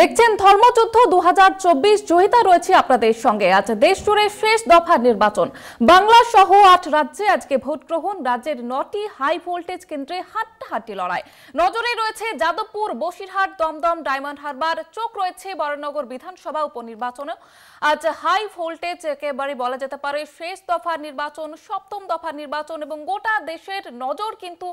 দেখছেন ধর্মযুদ্ধ দু হাজার জহিতা রয়েছে আপনাদের সঙ্গে আজ দেশ জুড়ে শেষ দফার নির্বাচন বাংলা সহ আট রাজ্যে আজকে ভোট গ্রহণ রাজ্যের নটি হাই ভোল্টেজ কেন্দ্রে হাড্ডাহাড্ডি লড়াই নজরে রয়েছে যাদবপুর বসিরহাট দমদম ডায়মন্ড হারবার চোখ রয়েছে বরানগর বিধানসভা উপনির্বাচনে আজ হাই ভোল্টেজ একেবারে বলা যেতে পারে শেষ দফার নির্বাচন সপ্তম দফার নির্বাচন এবং গোটা দেশের নজর কিন্তু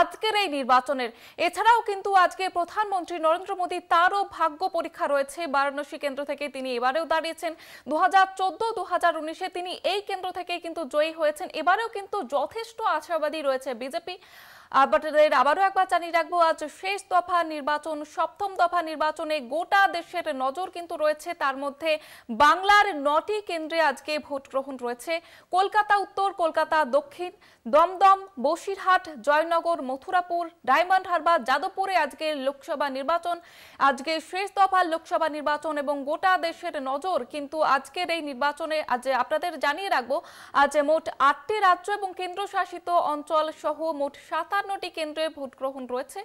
আজকের এই নির্বাচনের এছাড়াও কিন্তু আজকে প্রধানমন্ত্রী নরেন্দ্র মোদী তারও ভাগ্য অঙ্ক পরীক্ষা রয়েছে বারাণসী কেন্দ্র থেকে তিনি এবারেও দাঁড়িয়েছেন দু হাজার চোদ্দ দু হাজার উনিশে তিনি এই কেন্দ্র থেকে কিন্তু জয়ী হয়েছেন এবারেও কিন্তু যথেষ্ট আশাবাদী রয়েছে বিজেপি বাটাদের আবারও একবার জানিয়ে রাখবো আজ শেষ দফা নির্বাচন সপ্তম দফা নির্বাচনে গোটা দেশের নজর কিন্তু রয়েছে তার মধ্যে বাংলার নটি কেন্দ্রে আজকে ভোট গ্রহণ রয়েছে কলকাতা উত্তর কলকাতা দক্ষিণ দমদম বসিরহাট জয়নগর মথুরাপুর ডায়মন্ড হারবার যাদবপুরে আজকে লোকসভা নির্বাচন আজকে শেষ দফা লোকসভা নির্বাচন এবং গোটা দেশের নজর কিন্তু আজকের এই নির্বাচনে আজ আপনাদের জানিয়ে রাখবো আজ মোট আটটি রাজ্য এবং কেন্দ্রশাসিত অঞ্চল সহ মোট সাতান্ন সাতান্নটি কেন্দ্রে ভোটগ্রহণ রয়েছে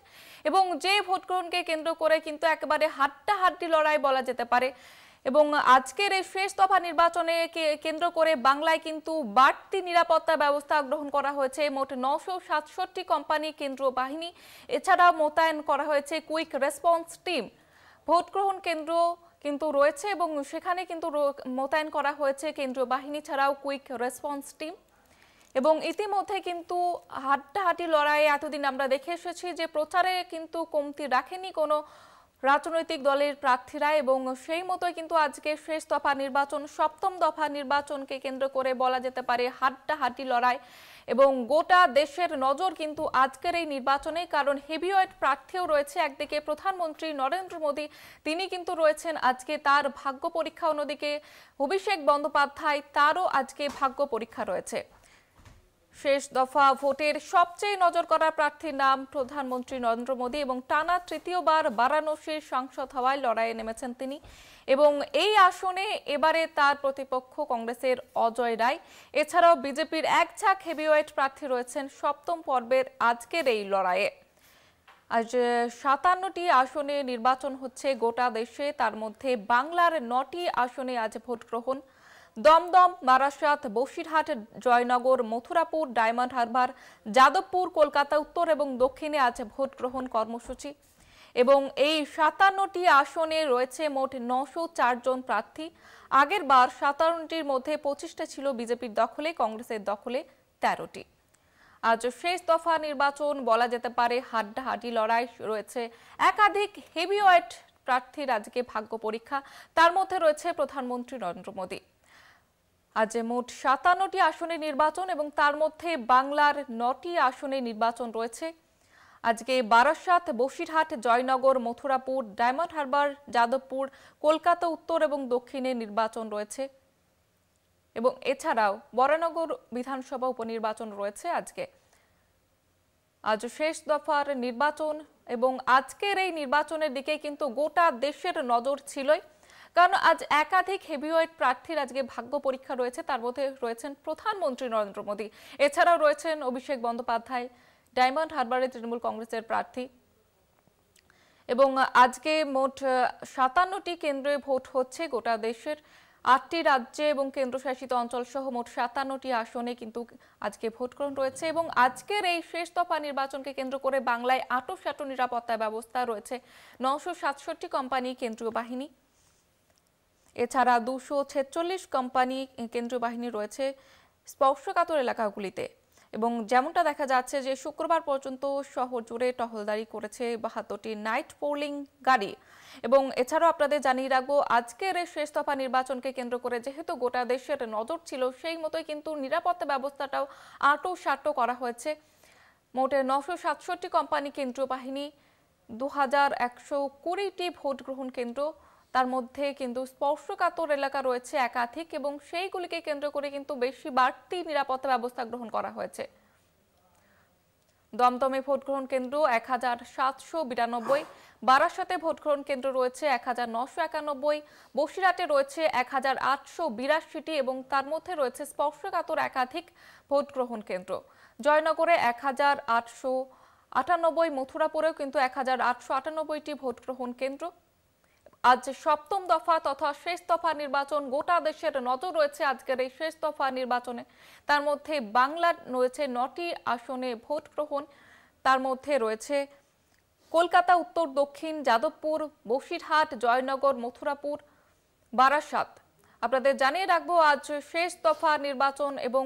এবং যে ভোটগ্রহণকে কেন্দ্র করে কিন্তু একেবারে হাড্ডা হাড্ডি লড়াই বলা যেতে পারে এবং আজকের এই শেষ দফা নির্বাচনে কেন্দ্র করে বাংলায় কিন্তু বাড়তি নিরাপত্তা ব্যবস্থা গ্রহণ করা হয়েছে মোট নশো সাতষট্টি কোম্পানি কেন্দ্র বাহিনী এছাড়া মোতায়েন করা হয়েছে কুইক রেসপন্স টিম ভোটগ্রহণ কেন্দ্র কিন্তু রয়েছে এবং সেখানে কিন্তু মোতায়েন করা হয়েছে কেন্দ্রীয় বাহিনী ছাড়াও কুইক রেসপন্স টিম এবং ইতিমধ্যে কিন্তু হাড্ডাহাড্ডি লড়াইয়ে এতদিন আমরা দেখে এসেছি যে প্রচারে কিন্তু কমতি রাখেনি কোনো রাজনৈতিক দলের প্রার্থীরা এবং সেই মতোই কিন্তু আজকে শেষ দফা নির্বাচন সপ্তম দফা নির্বাচনকে কেন্দ্র করে বলা যেতে পারে হাড্ডাহাড্ডি লড়াই এবং গোটা দেশের নজর কিন্তু আজকের এই নির্বাচনে কারণ হেভিওয়েট প্রার্থীও রয়েছে একদিকে প্রধানমন্ত্রী নরেন্দ্র মোদী তিনি কিন্তু রয়েছেন আজকে তার ভাগ্য পরীক্ষা অন্যদিকে অভিষেক বন্দ্যোপাধ্যায় তারও আজকে ভাগ্য পরীক্ষা রয়েছে শেষ দফা ভোটের সবচেয়ে নজর করা প্রার্থীর নাম প্রধানমন্ত্রী নরেন্দ্র মোদী এবং টানা তৃতীয়বার বারাণসীর সাংসদ হওয়ায় লড়াইয়ে নেমেছেন তিনি এবং এই আসনে এবারে তার প্রতিপক্ষ কংগ্রেসের অজয় রায় এছাড়াও বিজেপির এক ছাক হেভিওয়েট প্রার্থী রয়েছেন সপ্তম পর্বের আজকের এই লড়াইয়ে আজ সাতান্নটি আসনে নির্বাচন হচ্ছে গোটা দেশে তার মধ্যে বাংলার নটি আসনে আজ ভোট গ্রহণ দমদম বারাসাত বসিরহাট জয়নগর মথুরাপুর ডায়মন্ড হারবার যাদবপুর কলকাতা উত্তর এবং দক্ষিণে আছে ভোট গ্রহণ কর্মসূচি এবং এই সাতান্নটি আসনে রয়েছে মোট নশো জন প্রার্থী আগের বার সাতান্নটির মধ্যে পঁচিশটা ছিল বিজেপির দখলে কংগ্রেসের দখলে তেরোটি আজ শেষ দফা নির্বাচন বলা যেতে পারে হাড্ডাহাড্ডি লড়াই রয়েছে একাধিক হেভিওয়েট প্রার্থীর আজকে ভাগ্য পরীক্ষা তার মধ্যে রয়েছে প্রধানমন্ত্রী নরেন্দ্র মোদী আজ মোট সাতান্নটি আসনে নির্বাচন এবং তার মধ্যে বাংলার নটি আসনে নির্বাচন রয়েছে আজকে বারাসাত বসিরহাট জয়নগর মথুরাপুর ডায়মন্ড হারবার যাদবপুর কলকাতা উত্তর এবং দক্ষিণে নির্বাচন রয়েছে এবং এছাড়াও বরানগর বিধানসভা উপনির্বাচন রয়েছে আজকে আজ শেষ দফার নির্বাচন এবং আজকের এই নির্বাচনের দিকে কিন্তু গোটা দেশের নজর ছিলই কারণ আজ একাধিক হেভিওয়েট প্রার্থীর আজকে ভাগ্য পরীক্ষা রয়েছে তার মধ্যে রয়েছেন প্রধানমন্ত্রী নরেন্দ্র মোদী এছাড়াও রয়েছেন অভিষেক বন্দ্যোপাধ্যায় ডায়মন্ড হারবারের তৃণমূল কংগ্রেসের প্রার্থী এবং আজকে মোট সাতান্নটি কেন্দ্রে ভোট হচ্ছে গোটা দেশের আটটি রাজ্যে এবং কেন্দ্রশাসিত অঞ্চল সহ মোট সাতান্নটি আসনে কিন্তু আজকে ভোট গ্রহণ রয়েছে এবং আজকের এই শেষ দফা নির্বাচনকে কেন্দ্র করে বাংলায় আটক সাটো নিরাপত্তা ব্যবস্থা রয়েছে নশো সাতষট্টি কোম্পানি কেন্দ্রীয় বাহিনী এছাড়া দুশো ছেচল্লিশ কোম্পানি কেন্দ্রীয় বাহিনী রয়েছে স্পর্শকাতর এলাকাগুলিতে এবং যেমনটা দেখা যাচ্ছে যে শুক্রবার পর্যন্ত শহর জুড়ে টহলদারি করেছে বাহাত্তরটি নাইট পোলিং গাড়ি এবং এছাড়াও আপনাদের জানিয়ে রাখবো আজকের শেষ দফা নির্বাচনকে কেন্দ্র করে যেহেতু গোটা দেশের নজর ছিল সেই মতোই কিন্তু নিরাপত্তা ব্যবস্থাটাও আটো সাটো করা হয়েছে মোটে নশো সাতষট্টি কোম্পানি কেন্দ্রীয় বাহিনী দু হাজার একশো কুড়িটি ভোট গ্রহণ কেন্দ্র তার মধ্যে কিন্তু স্পর্শকাতর এলাকা রয়েছে একাধিক এবং সেইগুলিকে কেন্দ্র করে কিন্তু বেশি বাড়তি নিরাপত্তা ব্যবস্থা গ্রহণ করা হয়েছে দমদমে ভোটগ্রহণ কেন্দ্র এক হাজার সাতশো বিরানব্বই বারাসাতে ভোটগ্রহণ কেন্দ্র রয়েছে এক হাজার নশো একানব্বই বসিরহাটে রয়েছে এক হাজার আটশো বিরাশিটি এবং তার মধ্যে রয়েছে স্পর্শকাতর একাধিক ভোটগ্রহণ কেন্দ্র জয়নগরে এক হাজার আটশো আটানব্বই মথুরাপুরেও কিন্তু এক হাজার আটশো আটানব্বইটি ভোট গ্রহণ কেন্দ্র আজ সপ্তম দফা তথা শেষ দফা নির্বাচন গোটা দেশের নজর রয়েছে আজকের এই শেষ দফা নির্বাচনে তার মধ্যে বাংলার রয়েছে নটি আসনে ভোট গ্রহণ তার মধ্যে রয়েছে কলকাতা উত্তর দক্ষিণ যাদবপুর বসিরহাট জয়নগর মথুরাপুর বারাসাত আপনাদের জানিয়ে রাখবো আজ শেষ দফা নির্বাচন এবং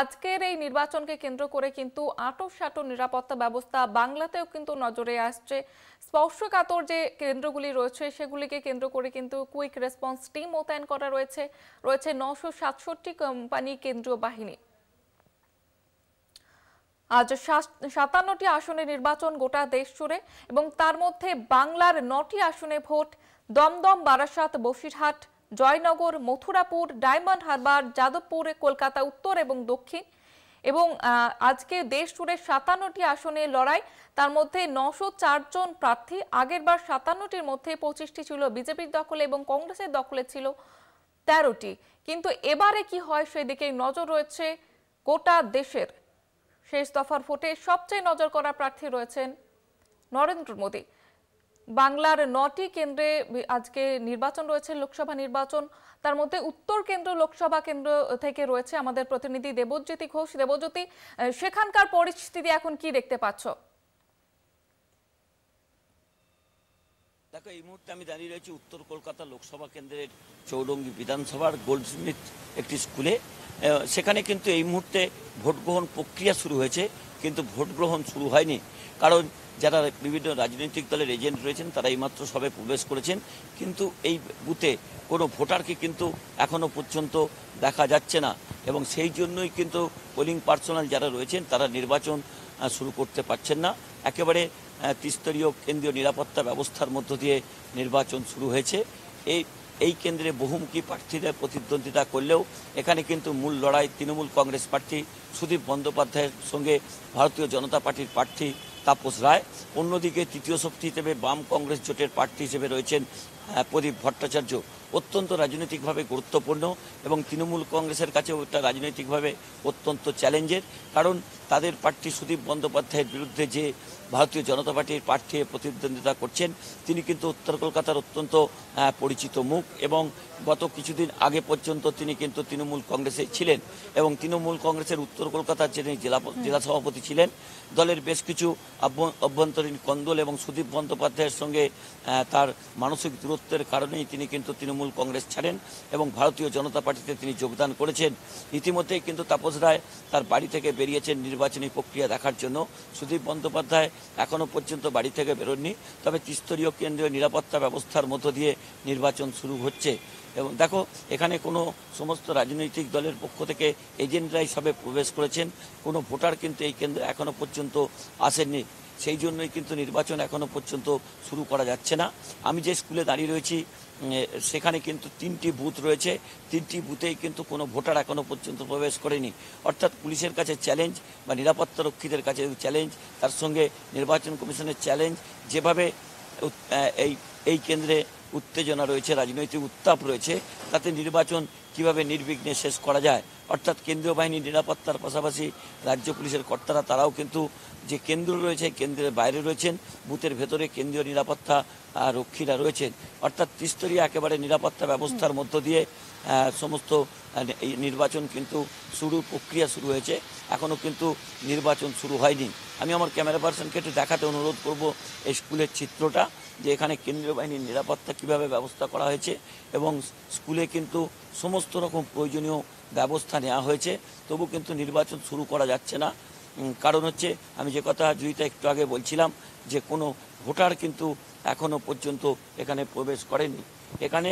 আজকের এই নির্বাচনকে কেন্দ্র করে কিন্তু আটো সাটো নিরাপত্তা ব্যবস্থা বাংলাতেও কিন্তু নজরে আসছে স্পর্শকাতর যে কেন্দ্রগুলি রয়েছে সেগুলিকে কেন্দ্র করে কিন্তু কুইক রেসপন্স টিম মোতায়েন করা রয়েছে রয়েছে নশো সাতষট্টি কোম্পানি কেন্দ্রীয় বাহিনী আজ সাতান্নটি আসনে নির্বাচন গোটা দেশ জুড়ে এবং তার মধ্যে বাংলার নটি আসনে ভোট দমদম বারাসাত বসিরহাট জয়নগর মথুরাপুর ডায়মন্ড হারবার যাদবপুর কলকাতা উত্তর এবং দক্ষিণ এবং আজকে দেশ জুড়ে সাতান্নটি আসনে লড়াই তার মধ্যে নশো জন প্রার্থী আগেরবার সাতান্নটির মধ্যে পঁচিশটি ছিল বিজেপির দখলে এবং কংগ্রেসের দখলে ছিল তেরোটি কিন্তু এবারে কি হয় সেদিকে নজর রয়েছে গোটা দেশের শেষ দফার ভোটে সবচেয়ে নজর করা প্রার্থী রয়েছেন নরেন্দ্র মোদী বাংলার নটি কেন্দ্রে আজকে নির্বাচন রয়েছে লোকসভা নির্বাচন তার মধ্যে উত্তর কেন্দ্র লোকসভা কেন্দ্র থেকে রয়েছে আমাদের প্রতিনিধি দেবজ্যোতি ঘোষ দেবজ্যোতি সেখানকার পরিস্থিতি এখন কি দেখতে পাচ্ছ দেখো এই মুহূর্তে আমি দাঁড়িয়ে রয়েছি উত্তর কলকাতা লোকসভা কেন্দ্রের চৌরঙ্গি বিধানসভার গোল্ডস্মিথ একটি স্কুলে সেখানে কিন্তু এই মুহূর্তে ভোট গ্রহণ প্রক্রিয়া শুরু হয়েছে কিন্তু ভোট গ্রহণ শুরু হয়নি কারণ যারা বিভিন্ন রাজনৈতিক দলের এজেন্ট রয়েছেন তারা এইমাত্র সবে প্রবেশ করেছেন কিন্তু এই বুথে কোনো ভোটারকে কিন্তু এখনও পর্যন্ত দেখা যাচ্ছে না এবং সেই জন্যই কিন্তু পোলিং পার্সোনাল যারা রয়েছেন তারা নির্বাচন শুরু করতে পারছেন না একেবারে ত্রিস্তরীয় কেন্দ্রীয় নিরাপত্তা ব্যবস্থার মধ্য দিয়ে নির্বাচন শুরু হয়েছে এই এই কেন্দ্রে বহুমুখী প্রার্থীদের প্রতিদ্বন্দ্বিতা করলেও এখানে কিন্তু মূল লড়াই তৃণমূল কংগ্রেস প্রার্থী সুদীপ বন্দ্যোপাধ্যায়ের সঙ্গে ভারতীয় জনতা পার্টির প্রার্থী তাপস রায় অন্যদিকে তৃতীয় শক্তি হিসেবে বাম কংগ্রেস জোটের প্রার্থী হিসেবে রয়েছেন প্রদীপ ভট্টাচার্য অত্যন্ত রাজনৈতিকভাবে গুরুত্বপূর্ণ এবং তৃণমূল কংগ্রেসের কাছেও এটা রাজনৈতিকভাবে অত্যন্ত চ্যালেঞ্জের কারণ তাদের প্রার্থী সুদীপ বন্দ্যোপাধ্যায়ের বিরুদ্ধে যে ভারতীয় জনতা পার্টির প্রার্থী প্রতিদ্বন্দ্বিতা করছেন তিনি কিন্তু উত্তর কলকাতার অত্যন্ত পরিচিত মুখ এবং গত কিছুদিন আগে পর্যন্ত তিনি কিন্তু তৃণমূল কংগ্রেসে ছিলেন এবং তৃণমূল কংগ্রেসের উত্তর কলকাতার যিনি জেলা জেলা সভাপতি ছিলেন দলের বেশ কিছু অভ্যন্তরীণ কন্দল এবং সুদীপ বন্দ্যোপাধ্যায়ের সঙ্গে তার মানসিক দূরত্বের কারণেই তিনি কিন্তু তৃণমূল কংগ্রেস ছাড়েন এবং ভারতীয় জনতা পার্টিতে তিনি যোগদান করেছেন ইতিমধ্যেই কিন্তু তাপস রায় তার বাড়ি থেকে বেরিয়েছেন নির্বাচনী প্রক্রিয়া দেখার জন্য সুদীপ বন্দ্যোপাধ্যায় এখনও পর্যন্ত বাড়ি থেকে বেরোননি তবে ত্রিস্তরীয় কেন্দ্রীয় নিরাপত্তা ব্যবস্থার মধ্য দিয়ে নির্বাচন শুরু হচ্ছে এবং দেখো এখানে কোনো সমস্ত রাজনৈতিক দলের পক্ষ থেকে এজেন্টরা হিসাবে প্রবেশ করেছেন কোনো ভোটার কিন্তু এই কেন্দ্র এখনও পর্যন্ত আসেননি সেই জন্যই কিন্তু নির্বাচন এখনও পর্যন্ত শুরু করা যাচ্ছে না আমি যে স্কুলে দাঁড়িয়ে রয়েছি সেখানে কিন্তু তিনটি বুথ রয়েছে তিনটি বুথেই কিন্তু কোনো ভোটার এখনও পর্যন্ত প্রবেশ করেনি অর্থাৎ পুলিশের কাছে চ্যালেঞ্জ বা নিরাপত্তা রক্ষীদের কাছে চ্যালেঞ্জ তার সঙ্গে নির্বাচন কমিশনের চ্যালেঞ্জ যেভাবে এই এই কেন্দ্রে উত্তেজনা রয়েছে রাজনৈতিক উত্তাপ রয়েছে তাতে নির্বাচন কিভাবে নির্বিঘ্নে শেষ করা যায় অর্থাৎ কেন্দ্রীয় বাহিনীর নিরাপত্তার পাশাপাশি রাজ্য পুলিশের কর্তারা তারাও কিন্তু যে কেন্দ্র রয়েছে কেন্দ্রের বাইরে রয়েছেন বুথের ভেতরে কেন্দ্রীয় নিরাপত্তা রক্ষীরা রয়েছেন অর্থাৎ ত্রিস্তরীয় একেবারে নিরাপত্তা ব্যবস্থার মধ্য দিয়ে সমস্ত নির্বাচন কিন্তু শুরু প্রক্রিয়া শুরু হয়েছে এখনও কিন্তু নির্বাচন শুরু হয়নি আমি আমার ক্যামেরা পার্সনকে একটু দেখাতে অনুরোধ করব এই স্কুলের চিত্রটা যে এখানে কেন্দ্রীয় বাহিনীর নিরাপত্তা কিভাবে ব্যবস্থা করা হয়েছে এবং স্কুলে কিন্তু সমস্ত রকম প্রয়োজনীয় ব্যবস্থা নেওয়া হয়েছে তবু কিন্তু নির্বাচন শুরু করা যাচ্ছে না কারণ হচ্ছে আমি যে কথা জুইতা একটু আগে বলছিলাম যে কোনো ভোটার কিন্তু এখনও পর্যন্ত এখানে প্রবেশ করেনি এখানে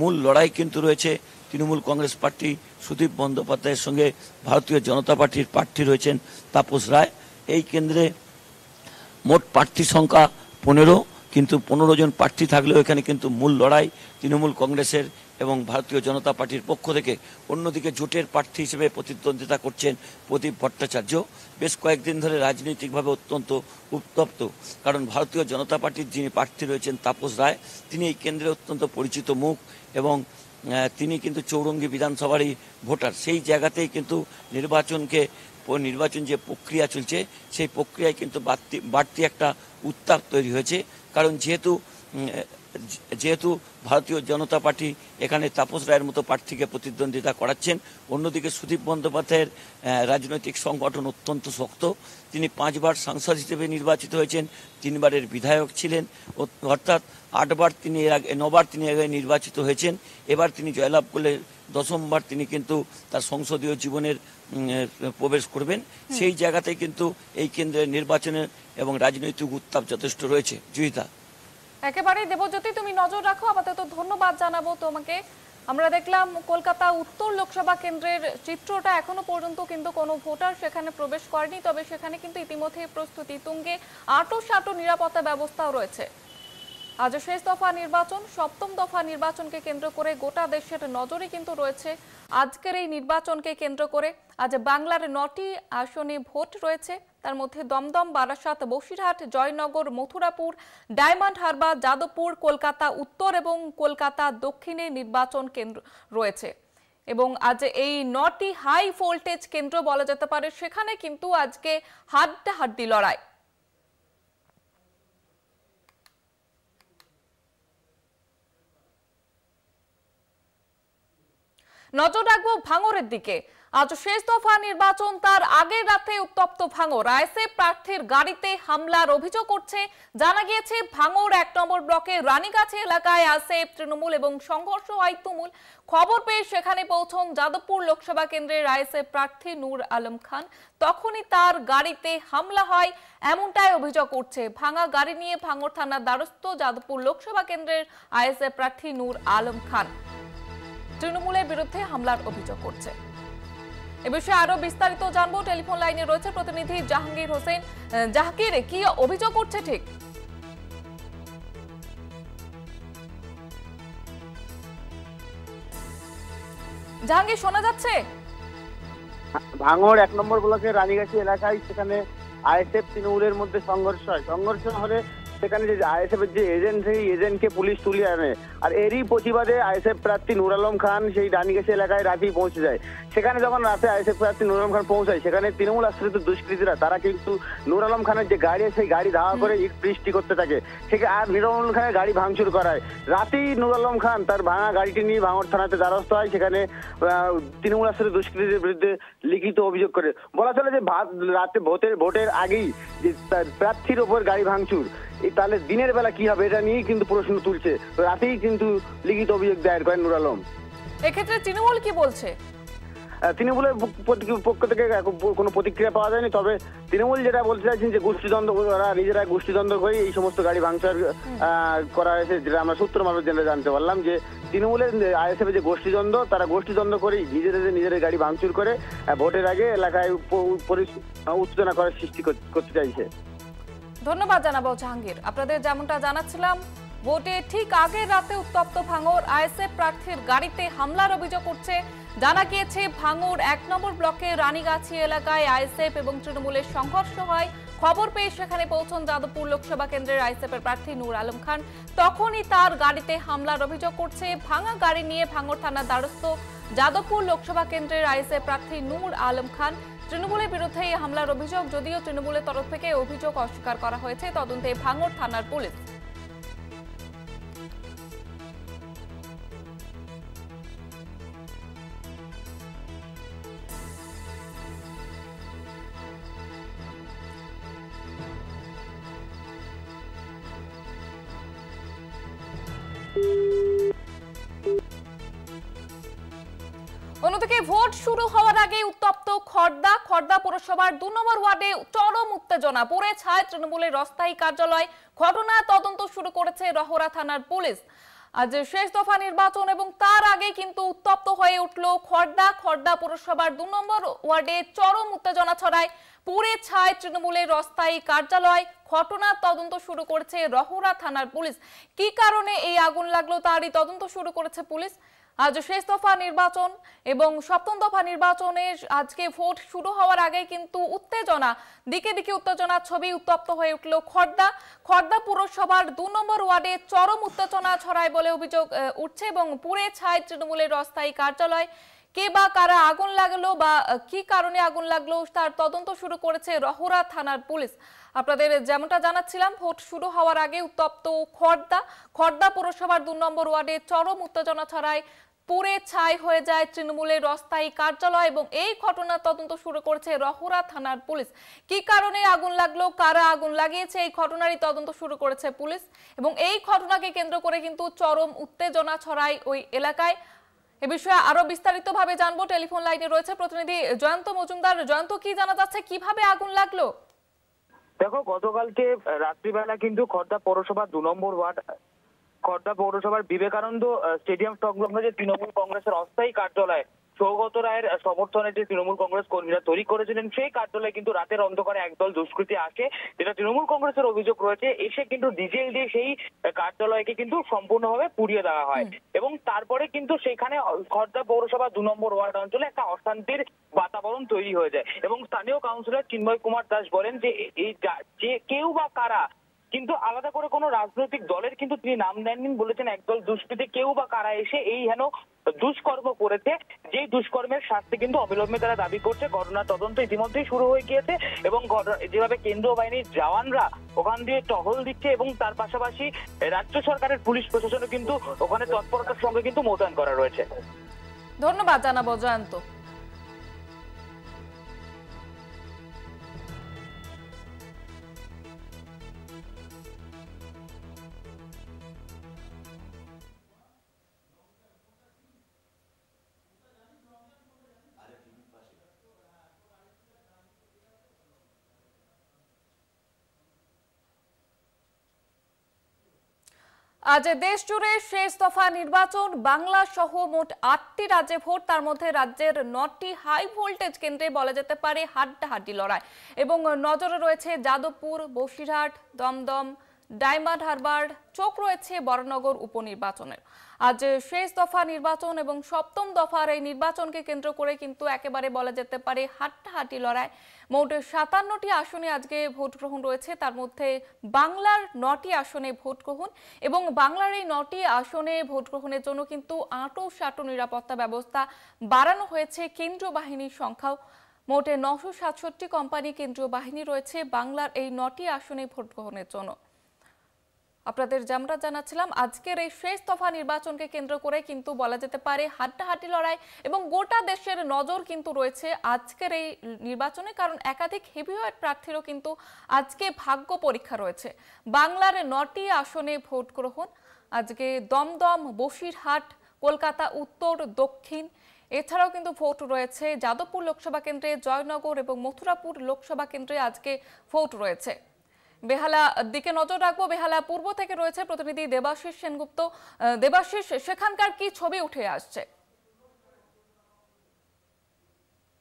মূল লড়াই কিন্তু রয়েছে তৃণমূল কংগ্রেস পার্টি সুদীপ বন্দ্যোপাধ্যায়ের সঙ্গে ভারতীয় জনতা পার্টির প্রার্থী রয়েছেন তাপস রায় এই কেন্দ্রে মোট প্রার্থী সংখ্যা পনেরো কিন্তু পনেরো জন প্রার্থী থাকলেও এখানে কিন্তু মূল লড়াই তৃণমূল কংগ্রেসের এবং ভারতীয় জনতা পার্টির পক্ষ থেকে অন্যদিকে জোটের প্রার্থী হিসেবে প্রতিদ্বন্দ্বিতা করছেন প্রদীপ ভট্টাচার্য বেশ কয়েকদিন ধরে রাজনৈতিকভাবে অত্যন্ত উত্তপ্ত কারণ ভারতীয় জনতা পার্টির যিনি প্রার্থী রয়েছেন তাপস রায় তিনি এই কেন্দ্রে অত্যন্ত পরিচিত মুখ এবং তিনি কিন্তু চৌরঙ্গী বিধানসভারই ভোটার সেই জায়গাতেই কিন্তু নির্বাচনকে নির্বাচন যে প্রক্রিয়া চলছে সেই প্রক্রিয়ায় কিন্তু বাড়তি বাড়তি একটা উত্তাপ তৈরি হয়েছে কারণ যেহেতু যেহেতু ভারতীয় জনতা পার্টি এখানে তাপস রায়ের মতো প্রার্থীকে প্রতিদ্বন্দ্বিতা করাচ্ছেন অন্যদিকে সুদীপ বন্দ্যোপাধ্যায়ের রাজনৈতিক সংগঠন অত্যন্ত শক্ত তিনি পাঁচবার সাংসদ হিসেবে নির্বাচিত হয়েছেন তিনবারের বিধায়ক ছিলেন অর্থাৎ আটবার তিনি এর আগে নবার তিনি আগে নির্বাচিত হয়েছেন এবার তিনি জয়লাভ করলে দশমবার তিনি কিন্তু তার সংসদীয় জীবনের প্রবেশ করবেন সেই জায়গাতে কিন্তু এই কেন্দ্রের নির্বাচনের এবং রাজনৈতিক উত্তাপ যথেষ্ট রয়েছে জুহিতা একেবারে দেবজ্যোতি তুমি নজর রাখো আপাতত ধন্যবাদ জানাবো তোমাকে আমরা দেখলাম কলকাতা উত্তর লোকসভা কেন্দ্রের চিত্রটা এখনো পর্যন্ত কিন্তু কোনো ভোটার সেখানে প্রবেশ করেনি তবে সেখানে কিন্তু ইতিমধ্যে প্রস্তুতি তুঙ্গে আটো সাটো নিরাপত্তা ব্যবস্থাও রয়েছে আজ শেষ দফা নির্বাচন সপ্তম দফা নির্বাচনকে কেন্দ্র করে গোটা দেশের নজরে কিন্তু রয়েছে আজকের এই নির্বাচনকে কেন্দ্র করে আজ বাংলার নটি আসনে ভোট রয়েছে তার মধ্যে দমদম বারাসাত বসিরহাট জয়নগর মথুরাপুর ডায়মন্ড হারবার যাদবপুর কলকাতা উত্তর এবং কলকাতা দক্ষিণে নির্বাচন কেন্দ্র রয়েছে এবং আজ এই নটি হাই ভোল্টেজ কেন্দ্র বলা যেতে পারে সেখানে কিন্তু আজকে হাড্ডাহাড্ডি লড়াই নজর রাখবো ভাঙরের দিকে আজ শেষ দফা নির্বাচন তার আগের রাতে উত্তপ্ত ভাঙর আইসে প্রার্থীর গাড়িতে হামলার অভিযোগ করছে জানা গিয়েছে ভাঙর এক নম্বর ব্লকে রানীগাছি এলাকায় আসে তৃণমূল এবং সংঘর্ষ হয় তুমুল খবর পেয়ে সেখানে পৌঁছন যাদবপুর লোকসভা কেন্দ্রের আইএসএফ প্রার্থী নূর আলম খান তখনই তার গাড়িতে হামলা হয় এমনটাই অভিযোগ করছে ভাঙা গাড়ি নিয়ে ভাঙর থানার দ্বারস্থ যাদবপুর লোকসভা কেন্দ্রের আইএসএফ প্রার্থী নূর আলম খান তৃণমূলের বিরুদ্ধে হামলার অভিযোগ করছে এ বিষয়ে আরো বিস্তারিত জানবো টেলিফোন লাইনে রয়েছে প্রতিনিধি জাহাঙ্গীর হোসেন জাহাঙ্গীর কি অভিযোগ করছে ঠিক জাহাঙ্গীর শোনা যাচ্ছে ভাঙড় এক নম্বর ব্লকের রানীগাছি এলাকায় সেখানে আইএসএফ তৃণমূলের মধ্যে সংঘর্ষ হয় সংঘর্ষ হলে সেখানে যে আইএসএফ এর যে এজেন্ট সেই এজেন্টকে পুলিশ তুলে আনে আর এরই প্রতিবাদে আইএসএফ প্রার্থী নুর আলম খান সেই রানীগেছি এলাকায় রাতেই পৌঁছে যায় সেখানে যখন রাতে আইএসএফ প্রার্থী নুর আলম খান পৌঁছায় সেখানে তৃণমূল আশ্রিত দুষ্কৃতীরা তারা কিন্তু নুর আলম খানের যে গাড়ি সেই গাড়ি ধাওয়া করে ইট বৃষ্টি করতে থাকে সেখানে আর নুর আলম খানের গাড়ি ভাঙচুর করায় রাতেই নুর আলম খান তার ভাঙা গাড়িটি নিয়ে ভাঙর থানাতে দ্বারস্থ হয় সেখানে তৃণমূল আশ্রিত দুষ্কৃতীদের বিরুদ্ধে লিখিত অভিযোগ করে বলা চলে যে রাতে ভোটের ভোটের আগেই প্রার্থীর ওপর গাড়ি ভাঙচুর তাহলে দিনের বেলা কি হবে এটা নিয়েই কিন্তু প্রশ্ন তুলছে রাতেই কিন্তু লিখিত অভিযোগ দায়ের করেন নুর আলম এক্ষেত্রে তৃণমূল কি বলছে তৃণমূলের পক্ষ থেকে কোনো প্রতিক্রিয়া পাওয়া যায়নি তবে তৃণমূল যেটা বলতে চাইছেন যে গোষ্ঠীদ্বন্দ্ব ওরা নিজেরা গোষ্ঠীদ্বন্দ্ব হয়ে এই সমস্ত গাড়ি ভাঙচার করা হয়েছে যেটা আমরা সূত্র মানুষ জেনে জানতে পারলাম যে তৃণমূলের আইএসএফ যে গোষ্ঠীদ্বন্দ্ব তারা গোষ্ঠীদ্বন্দ্ব করেই নিজেদের নিজেদের গাড়ি ভাঙচুর করে ভোটের আগে এলাকায় উত্তেজনা করার সৃষ্টি করতে চাইছে ধন্যবাদ জানাবো জাহাঙ্গীর আপনাদের যেমনটা জানাচ্ছিলাম ভোটে ঠিক আগের রাতে উত্তপ্ত ভাঙর আইএসএফ প্রার্থীর গাড়িতে হামলার অভিযোগ করছে জানা গিয়েছে ভাঙর এক নম্বর ব্লকে রানীগাছি এলাকায় আইএসএফ এবং তৃণমূলের সংঘর্ষ হয় খবর পেয়ে সেখানে পৌঁছন যাদবপুর লোকসভা কেন্দ্রের আইসেপের প্রার্থী নূর আলম খান তখনই তার গাড়িতে হামলার অভিযোগ করছে ভাঙা গাড়ি নিয়ে ভাঙর থানার দ্বারস্থ যাদবপুর লোকসভা কেন্দ্রের আইএসএ প্রার্থী নূর আলম খান তৃণমূলের বিরুদ্ধে এই হামলার অভিযোগ যদিও তৃণমূলের তরফ থেকে অভিযোগ অস্বীকার করা হয়েছে তদন্তে ভাঙড় থানার পুলিশ পৌরসভার দু নম্বর ওয়ার্ডে চরম উত্তেজনা পড়ে ছায় তৃণমূলের অস্থায়ী কার্যালয় ঘটনা তদন্ত শুরু করেছে রহরা থানার পুলিশ আজ শেষ দফা নির্বাচন এবং তার আগে কিন্তু উত্তপ্ত হয়ে উঠল খর্দা খর্দা পৌরসভার দু নম্বর ওয়ার্ডে চরম উত্তেজনা ছড়ায় পুরে ছায় তৃণমূলের অস্থায়ী কার্যালয় ঘটনার তদন্ত শুরু করেছে রহরা থানার পুলিশ কি কারণে এই আগুন লাগলো তারই তদন্ত শুরু করেছে পুলিশ আজ শেষ দফা নির্বাচন এবং সপ্তম দফা নির্বাচনে আজকে ভোট শুরু হওয়ার আগে কিন্তু উত্তেজনা দিকে দিকে উত্তেজনার ছবি উত্তপ্ত হয়ে উঠল খর্দা খর্দা পুরসভার দু নম্বর ওয়ার্ডে চরম উত্তেজনা ছড়ায় বলে অভিযোগ উঠছে এবং পুরে ছায় তৃণমূলের অস্থায়ী কার্যালয় কে বা কারা আগুন লাগলো বা কি কারণে আগুন লাগলো তার তদন্ত শুরু করেছে রহরা থানার পুলিশ আপনাদের যেমনটা জানাচ্ছিলাম ভোট শুরু হওয়ার আগে উত্তপ্ত খর্দা খর্দা পুরসভার দু নম্বর ওয়ার্ডে চরম উত্তেজনা ছড়ায় পুরে ছাই হয়ে যায় তৃণমূলের অস্থায়ী কার্যালয় এবং এই ঘটনা তদন্ত শুরু করেছে রহরা থানার পুলিশ কি কারণে আগুন লাগলো কারা আগুন লাগিয়েছে এই ঘটনারই তদন্ত শুরু করেছে পুলিশ এবং এই ঘটনাকে কেন্দ্র করে কিন্তু চরম উত্তেজনা ছড়ায় ওই এলাকায় এ বিষয়ে আরো বিস্তারিত ভাবে জানবো টেলিফোন লাইনে রয়েছে প্রতিনিধি জয়ন্ত মজুমদার জয়ন্ত কি জানা যাচ্ছে কিভাবে আগুন লাগলো দেখো গতকালকে রাত্রিবেলা কিন্তু খর্দা পৌরসভা দু নম্বর ওয়ার্ড খড়দা পৌরসভার বিবেকানন্দ স্টেডিয়াম সংলগ্ন যে তৃণমূল কংগ্রেসের অস্থায়ী কার্যালয় সৌগত রায়ের সমর্থনে যে তৃণমূল কংগ্রেস কর্মীরা তৈরি করেছিলেন সেই কার্যালয়ে কিন্তু রাতের অন্ধকারে একদল দুষ্কৃতী আসে যেটা তৃণমূল কংগ্রেসের অভিযোগ রয়েছে এসে কিন্তু ডিজেল দিয়ে সেই কার্যালয়কে কিন্তু সম্পূর্ণভাবে পুড়িয়ে দেওয়া হয় এবং তারপরে কিন্তু সেখানে খর্দা পৌরসভা দু নম্বর ওয়ার্ড অঞ্চলে একটা অশান্তির বাতাবরণ তৈরি হয়ে যায় এবং স্থানীয় কাউন্সিলর চিন্ময় কুমার দাস বলেন যে এই যে কেউ বা কারা কিন্তু আলাদা করে কোন রাজনৈতিক দলের কিন্তু তিনি নাম দেননি বলেছেন একদল দুষ্কৃতি কেউ বা কারা এসে এই হেন দুষ্কর্ম করেছে যে দুষ্কর্মের শাস্তি কিন্তু অবিলম্বে তারা দাবি করছে ঘটনার তদন্ত ইতিমধ্যেই শুরু হয়ে গিয়েছে এবং যেভাবে কেন্দ্রীয় বাহিনীর জওয়ানরা ওখান দিয়ে টহল দিচ্ছে এবং তার পাশাপাশি রাজ্য সরকারের পুলিশ প্রশাসনও কিন্তু ওখানে তৎপরতার সঙ্গে কিন্তু মোতায়েন করা রয়েছে ধন্যবাদ জানাবো জয়ন্ত আজ দেশ জুড়ে শেষ দফা নির্বাচন বাংলা সহ মোট আটটি রাজ্যে ভোট তার মধ্যে রাজ্যের নটি হাই ভোল্টেজ কেন্দ্রে বলা যেতে পারে হাড্ডাহাড্ডি লড়াই এবং নজরে রয়েছে যাদবপুর বসিরহাট দমদম ডায়মন্ড হারবার চোখ রয়েছে বরানগর উপনির্বাচনের আজ শেষ দফা নির্বাচন এবং সপ্তম দফার এই নির্বাচনকে কেন্দ্র করে কিন্তু একেবারে বলা যেতে পারে হাট্টাহাটি লড়াই মোট সাতান্নটি আসনে আজকে ভোট গ্রহণ রয়েছে তার মধ্যে বাংলার নটি আসনে ভোট গ্রহণ এবং বাংলার এই নটি আসনে ভোট গ্রহণের জন্য কিন্তু আটো সাটো নিরাপত্তা ব্যবস্থা বাড়ানো হয়েছে কেন্দ্রীয় বাহিনীর সংখ্যাও মোটে নশো সাতষট্টি কোম্পানি কেন্দ্রীয় বাহিনী রয়েছে বাংলার এই নটি আসনে ভোট গ্রহণের জন্য আপনাদের যেমরা জানাচ্ছিলাম আজকের এই শেষ দফা নির্বাচনকে কেন্দ্র করে কিন্তু বলা যেতে পারে হাড্ডাহাড্ডি লড়াই এবং গোটা দেশের নজর কিন্তু রয়েছে আজকের এই নির্বাচনে কারণ একাধিক হেভিওয়েট প্রার্থীরও কিন্তু আজকে ভাগ্য পরীক্ষা রয়েছে বাংলার নটি আসনে ভোট গ্রহণ আজকে দমদম বসিরহাট কলকাতা উত্তর দক্ষিণ এছাড়াও কিন্তু ভোট রয়েছে যাদবপুর লোকসভা কেন্দ্রে জয়নগর এবং মথুরাপুর লোকসভা কেন্দ্রে আজকে ভোট রয়েছে বেহালা দিকে নজর রাখবো বেহালা পূর্ব থেকে রয়েছে প্রতিনিধি দেবাশিস সেনগুপ্ত দেবাশিস সেখানকার কি ছবি উঠে আসছে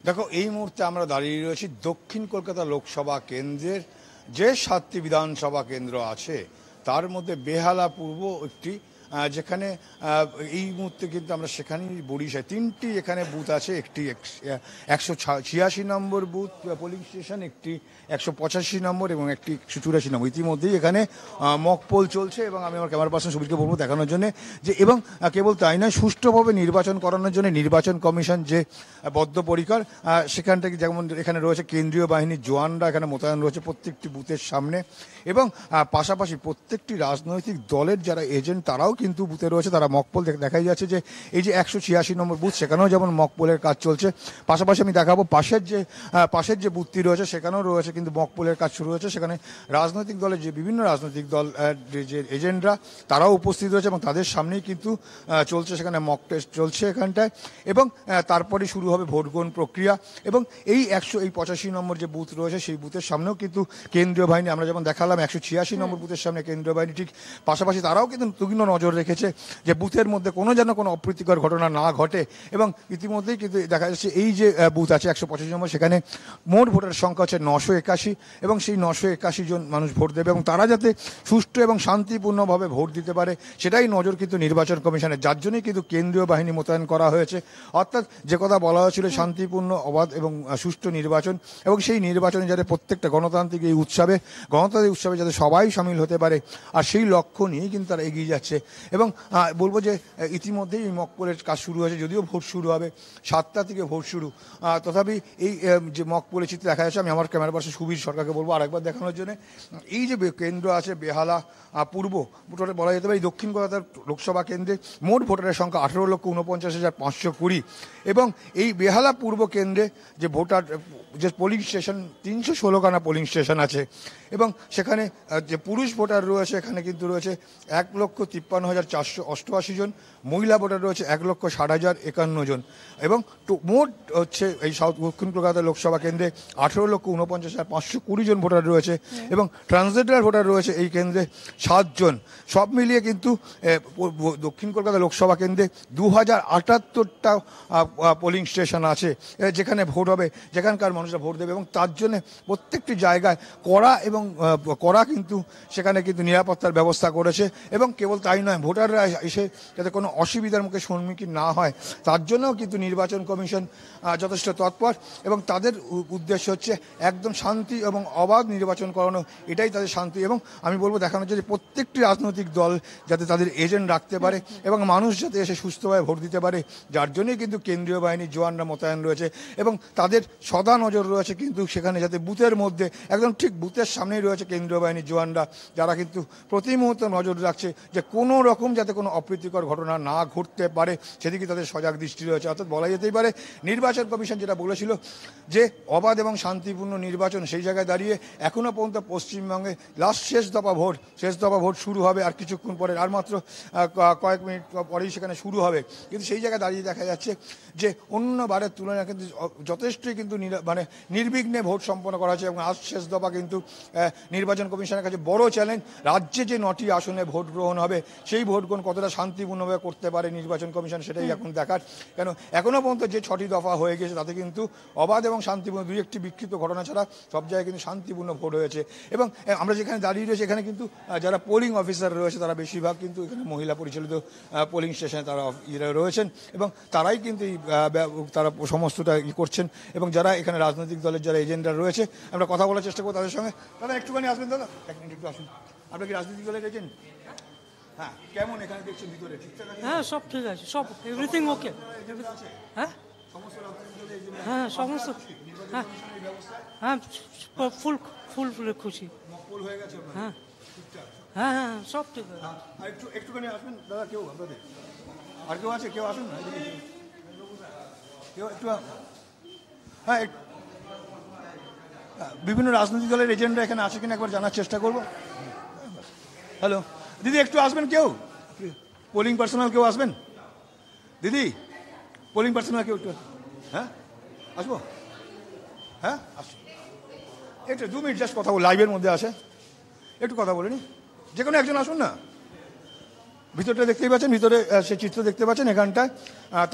দেখো এই মুহূর্তে আমরা দাঁড়িয়ে রয়েছি দক্ষিণ কলকাতা লোকসভা কেন্দ্রের যে সাতটি বিধানসভা কেন্দ্র আছে তার মধ্যে বেহালা পূর্ব একটি যেখানে এই মুহূর্তে কিন্তু আমরা সেখানেই বরিশায় তিনটি এখানে বুথ আছে একটি একশো ছিয়াশি নম্বর বুথ পোলিং স্টেশন একটি একশো পঁচাশি নম্বর এবং একটি একশো চুরাশি নম্বর ইতিমধ্যেই এখানে মকপোল চলছে এবং আমি আমার ক্যামেরা পার্সন সুবিধকে বলবো দেখানোর জন্য যে এবং কেবল তাই নয় সুষ্ঠুভাবে নির্বাচন করানোর জন্য নির্বাচন কমিশন যে বদ্ধপরিকর সেখান থেকে যেমন এখানে রয়েছে কেন্দ্রীয় বাহিনীর জোয়ানরা এখানে মোতায়েন রয়েছে প্রত্যেকটি বুথের সামনে এবং পাশাপাশি প্রত্যেকটি রাজনৈতিক দলের যারা এজেন্ট তারাও কিন্তু কিন্তু বুথে রয়েছে তারা মকপোল দেখাই যাচ্ছে যে এই যে একশো ছিয়াশি নম্বর বুথ সেখানেও যেমন মকপোলের কাজ চলছে পাশাপাশি আমি দেখাবো পাশের যে পাশের যে বুথটি রয়েছে সেখানেও রয়েছে কিন্তু মকপোলের কাজ শুরু হয়েছে সেখানে রাজনৈতিক দলের যে বিভিন্ন রাজনৈতিক দল যে এজেন্টরা তারাও উপস্থিত রয়েছে এবং তাদের সামনেই কিন্তু চলছে সেখানে মক টেস্ট চলছে এখানটায় এবং তারপরে শুরু হবে ভোট গ্রহণ প্রক্রিয়া এবং এই একশো এই পঁচাশি নম্বর যে বুথ রয়েছে সেই বুথের সামনেও কিন্তু কেন্দ্রীয় বাহিনী আমরা যেমন দেখালাম একশো ছিয়াশি নম্বর বুথের সামনে কেন্দ্রীয় বাহিনী ঠিক পাশাপাশি তারাও কিন্তু তুগ্ন নজর রেখেছে যে বুথের মধ্যে কোনো যেন কোনো অপ্রীতিকর ঘটনা না ঘটে এবং ইতিমধ্যেই কিন্তু দেখা যাচ্ছে এই যে বুথ আছে একশো পঁচাশি নম্বর সেখানে মোট ভোটার সংখ্যা হচ্ছে নশো একাশি এবং সেই নশো একাশি জন মানুষ ভোট দেবে এবং তারা যাতে সুষ্ঠু এবং শান্তিপূর্ণভাবে ভোট দিতে পারে সেটাই নজর কিন্তু নির্বাচন কমিশনের যার জন্যই কিন্তু কেন্দ্রীয় বাহিনী মোতায়েন করা হয়েছে অর্থাৎ যে কথা বলা হয়েছিল শান্তিপূর্ণ অবাধ এবং সুষ্ঠু নির্বাচন এবং সেই নির্বাচনে যাতে প্রত্যেকটা গণতান্ত্রিক এই উৎসবে গণতান্ত্রিক উৎসবে যাতে সবাই সামিল হতে পারে আর সেই লক্ষ্য নিয়েই কিন্তু তারা এগিয়ে যাচ্ছে এবং বলবো যে ইতিমধ্যেই এই মকপুরের কাজ শুরু হয়েছে যদিও ভোট শুরু হবে সাতটা থেকে ভোট শুরু তথাপি এই যে মক পরিচিতি দেখা যাচ্ছে আমি আমার ক্যামেরা পার্সন সুবীর সরকারকে বলবো আরেকবার দেখানোর জন্য এই যে কেন্দ্র আছে বেহালা পূর্ব ভোটারে বলা যেতে পারে এই দক্ষিণ কলকাতার লোকসভা কেন্দ্রে মোট ভোটারের সংখ্যা আঠেরো লক্ষ ঊনপঞ্চাশ হাজার পাঁচশো কুড়ি এবং এই বেহালা পূর্ব কেন্দ্রে যে ভোটার যে পোলিং স্টেশন তিনশো ষোলোখানা পোলিং স্টেশন আছে এবং সেখানে যে পুরুষ ভোটার রয়েছে এখানে কিন্তু রয়েছে এক লক্ষ তিপ্পান্ন হাজার চারশো অষ্টআশি জন মহিলা ভোটার রয়েছে এক লক্ষ ষাট হাজার একান্ন জন এবং মোট হচ্ছে এই সাউথ দক্ষিণ কলকাতা লোকসভা কেন্দ্রে আঠেরো লক্ষ ঊনপঞ্চাশ হাজার পাঁচশো কুড়ি জন ভোটার রয়েছে এবং ট্রান্সজেন্ডার ভোটার রয়েছে এই কেন্দ্রে সাতজন সব মিলিয়ে কিন্তু দক্ষিণ কলকাতা লোকসভা কেন্দ্রে দু হাজার আটাত্তরটা পোলিং স্টেশন আছে যেখানে ভোট হবে যেখানকার মানুষরা ভোট দেবে এবং তার জন্য প্রত্যেকটি জায়গায় করা এবং করা কিন্তু সেখানে কিন্তু নিরাপত্তার ব্যবস্থা করেছে এবং কেবল তাই নয় ভোটাররা এসে যাতে কোনো অসুবিধার মুখে সম্মুখীন না হয় তার জন্যও কিন্তু নির্বাচন কমিশন যথেষ্ট তৎপর এবং তাদের উদ্দেশ্য হচ্ছে একদম শান্তি এবং অবাধ নির্বাচন করানো এটাই তাদের শান্তি এবং আমি বলবো দেখানো যে প্রত্যেকটি রাজনৈতিক দল যাতে তাদের এজেন্ট রাখতে পারে এবং মানুষ যাতে এসে সুস্থভাবে ভোট দিতে পারে যার জন্যই কিন্তু কেন্দ্রীয় বাহিনীর জওয়ানরা মোতায়েন রয়েছে এবং তাদের সদা নজর নজর রয়েছে কিন্তু সেখানে যাতে বুথের মধ্যে একদম ঠিক বুথের সামনেই রয়েছে কেন্দ্রীয় বাহিনীর জওয়ানরা যারা কিন্তু প্রতি মুহূর্তে নজর রাখছে যে কোনো রকম যাতে কোনো অপ্রীতিকর ঘটনা না ঘটতে পারে সেদিকে তাদের সজাগ দৃষ্টি রয়েছে অর্থাৎ বলা যেতেই পারে নির্বাচন কমিশন যেটা বলেছিল যে অবাধ এবং শান্তিপূর্ণ নির্বাচন সেই জায়গায় দাঁড়িয়ে এখনও পর্যন্ত পশ্চিমবঙ্গে লাস্ট শেষ দফা ভোট শেষ দফা ভোট শুরু হবে আর কিছুক্ষণ পরে আর মাত্র কয়েক মিনিট পরেই সেখানে শুরু হবে কিন্তু সেই জায়গায় দাঁড়িয়ে দেখা যাচ্ছে যে অন্যবারের তুলনায় কিন্তু যথেষ্টই কিন্তু মানে নির্বিঘ্নে ভোট সম্পন্ন করা হয়েছে এবং আজ শেষ দফা কিন্তু নির্বাচন কমিশনের কাছে বড় চ্যালেঞ্জ রাজ্যে যে নটি আসনে ভোট গ্রহণ হবে সেই ভোট গ্রহণ কতটা শান্তিপূর্ণভাবে করতে পারে নির্বাচন কমিশন সেটাই এখন দেখার কেন এখনও পর্যন্ত যে ছটি দফা হয়ে গেছে তাতে কিন্তু অবাধ এবং শান্তিপূর্ণ দুই একটি বিক্ষিপ্ত ঘটনা ছাড়া সব জায়গায় কিন্তু শান্তিপূর্ণ ভোট হয়েছে এবং আমরা যেখানে দাঁড়িয়ে রয়েছি এখানে কিন্তু যারা পোলিং অফিসার রয়েছে তারা বেশিরভাগ কিন্তু এখানে মহিলা পরিচালিত পোলিং স্টেশনে তারা ইয়ে রয়েছেন এবং তারাই কিন্তু তারা সমস্তটা ই করছেন এবং যারা এখানে রাজনৈতিক দলের যারা এজেন্ডা রয়েছে আমরা কথা বলার চেষ্টা করবো তাদের সঙ্গে দাদা একটুখানি আসবেন দাদা এক মিনিট একটু আসুন আপনার কি রাজনৈতিক দলের এজেন্ট হ্যাঁ কেমন এখানে দেখছেন ভিতরে হ্যাঁ সব ঠিক আছে সব এভরিথিং ওকে হ্যাঁ হ্যাঁ সমস্ত হ্যাঁ হ্যাঁ, হ্যাঁ ফুল ফুল ফুলে খুশি হ্যাঁ।, হ্যাঁ হ্যাঁ হ্যাঁ সব ঠিক আছে হ্যাঁ, একটু একটুখানি আসবেন দাদা কেউ আপনাদের আর কেউ আছে কেউ আসুন না কেউ একটু হ্যাঁ একটু বিভিন্ন রাজনৈতিক দলের এজেন্ডা এখানে আছে কিনা একবার জানার চেষ্টা করব হ্যালো দিদি একটু আসবেন কেউ পোলিং পার্সোনাল কেউ আসবেন দিদি পোলিং পার্সোনাল কেউ একটু হ্যাঁ আসবো হ্যাঁ আসবো একটু দু মিনিট জাস্ট কথা বল লাইভের মধ্যে আসে একটু কথা বলে যে কোনো একজন আসুন না ভিতরটা দেখতেই পাচ্ছেন ভিতরে সে চিত্র দেখতে পাচ্ছেন এখানটায়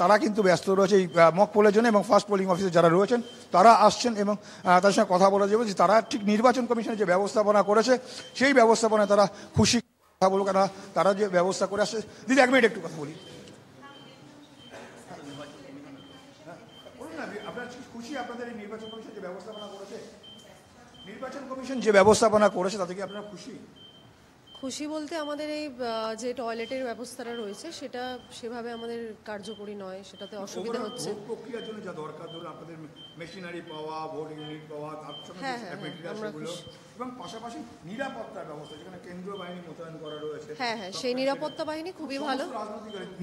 তারা কিন্তু ব্যস্ত রয়েছে এই মক পোলের জন্য এবং ফার্স্ট পোলিং অফিসে যারা রয়েছেন তারা আসছেন এবং তাদের সঙ্গে কথা বলা যাবে যে তারা ঠিক নির্বাচন কমিশনের যে ব্যবস্থাপনা করেছে সেই ব্যবস্থাপনায় তারা খুশি কথা বলুক কেন তারা যে ব্যবস্থা করে আসছে দিদি এক মিনিট একটু কথা বলি খুশি আপনাদের এই নির্বাচন কমিশন যে ব্যবস্থাপনা নির্বাচন কমিশন যে ব্যবস্থাপনা করেছে তাতে কি আপনারা খুশি খুশি বলতে আমাদের এই যে টয়লেটের ব্যবস্থাটা রয়েছে সেটা সেভাবে আমাদের কার্যকরী নয় সেটাতে অসুবিধা হচ্ছে প্রক্রিয়ার জন্য যা দরকার ধরুন আপনাদের মেশিনারি পাওয়া ভোট ইউনিট পাওয়া হ্যাঁ, হ্যাঁ, হ্যাঁ, এবং পাশাপাশি নিরাপত্তার ব্যবস্থা যেখানে কেন্দ্রীয় বাহিনী মোতায়েন করা রয়েছে হ্যাঁ হ্যাঁ সেই নিরাপত্তা বাহিনী খুবই ভালো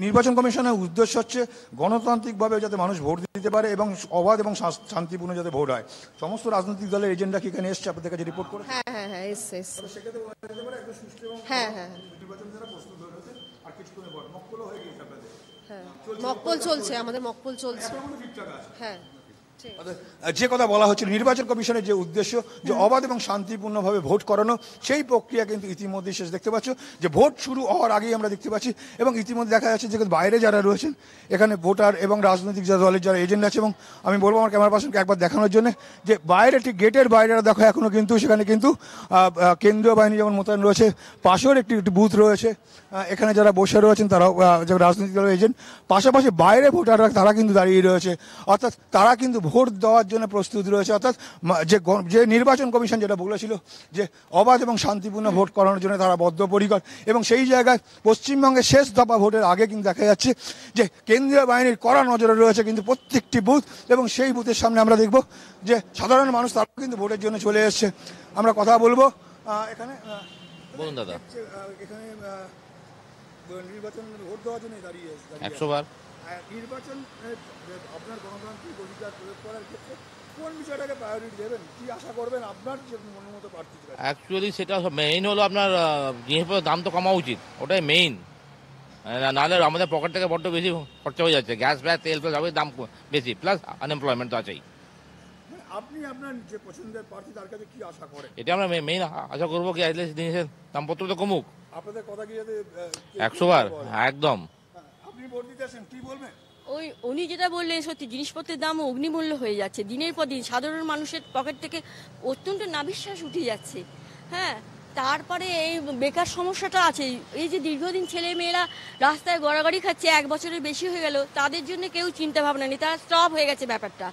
নির্বাচন কমিশনের উদ্দেশ্য হচ্ছে গণতান্ত্রিকভাবে যাতে মানুষ ভোট দিতে পারে এবং অবাধ এবং শান্তিপূর্ণ যাতে ভোট হয় সমস্ত রাজনৈতিক দলের এজেন্ডা কি এখানে এসছে আপনাদের কাছে রিপোর্ট করে হ্যাঁ হ্যাঁ হ্যাঁ এসছে সেক্ষেত্রে হ্যাঁ হ্যাঁ, হ্যাঁ। আর হ্যাঁ মকপল চলছে আমাদের মকপল হ্যাঁ, চলছে হ্যাঁ যে কথা বলা হচ্ছিল নির্বাচন কমিশনের যে উদ্দেশ্য যে অবাধ এবং শান্তিপূর্ণভাবে ভোট করানো সেই প্রক্রিয়া কিন্তু ইতিমধ্যে শেষ দেখতে পাচ্ছ যে ভোট শুরু হওয়ার আগেই আমরা দেখতে পাচ্ছি এবং ইতিমধ্যে দেখা যাচ্ছে যে বাইরে যারা রয়েছেন এখানে ভোটার এবং রাজনৈতিক দলের যারা এজেন্ট আছে এবং আমি বলবো আমার ক্যামেরা পার্সনকে একবার দেখানোর জন্য যে বাইরে ঠিক গেটের বাইরে দেখো এখনও কিন্তু সেখানে কিন্তু কেন্দ্রীয় বাহিনী যেমন মোতায়েন রয়েছে পাশের একটি একটি বুথ রয়েছে এখানে যারা বসে রয়েছেন তারাও রাজনৈতিক দলের এজেন্ট পাশাপাশি বাইরে ভোটাররা তারা কিন্তু দাঁড়িয়ে রয়েছে অর্থাৎ তারা কিন্তু ভোট দেওয়ার জন্য প্রস্তুত রয়েছে অর্থাৎ যে যে নির্বাচন কমিশন যেটা বলেছিল যে অবাধ এবং শান্তিপূর্ণ ভোট করানোর জন্য তারা বদ্ধপরিকর এবং সেই জায়গায় পশ্চিমবঙ্গে শেষ দফা ভোটের আগে কিন্তু দেখা যাচ্ছে যে কেন্দ্রীয় বাহিনীর কড়া নজরে রয়েছে কিন্তু প্রত্যেকটি বুথ এবং সেই বুথের সামনে আমরা দেখব যে সাধারণ মানুষ তারাও কিন্তু ভোটের জন্য চলে এসছে আমরা কথা বলবো এখানে বলুন দাদা এখানে নির্বাচন ভোট দেওয়ার জন্য দাঁড়িয়ে একশো বার নির্বাচন আপনার গণতান্ত্রিক অধিকার প্রয়োগ করার ক্ষেত্রে অ্যাকচুয়ালি সেটা মেইন হলো আপনার জিনিসপত্রের দাম তো কমা উচিত ওটাই মেইন নাহলে আমাদের পকেট থেকে বড্ড বেশি খরচা হয়ে যাচ্ছে গ্যাস ফ্যাস তেল ফেল দাম বেশি প্লাস আনএমপ্লয়মেন্ট তো আছেই মানে তার এটা আমরা মেইন আশা করবো কি আসলে জিনিসের দামপত্র তো কমুক আপনাদের কথা কি একশো বার একদম ওই উনি যেটা বললেন সত্যি জিনিসপত্রের দাম অগ্নিমূল্য হয়ে যাচ্ছে দিনের পর দিন সাধারণ মানুষের পকেট থেকে অত্যন্ত নাবিশ্বাস উঠে যাচ্ছে হ্যাঁ তারপরে এই বেকার সমস্যাটা আছে এই যে দীর্ঘদিন ছেলে মেয়েরা রাস্তায় গড়াগড়ি খাচ্ছে এক বছরের বেশি হয়ে গেল তাদের জন্য কেউ চিন্তা ভাবনা নেই তারা স্টপ হয়ে গেছে ব্যাপারটা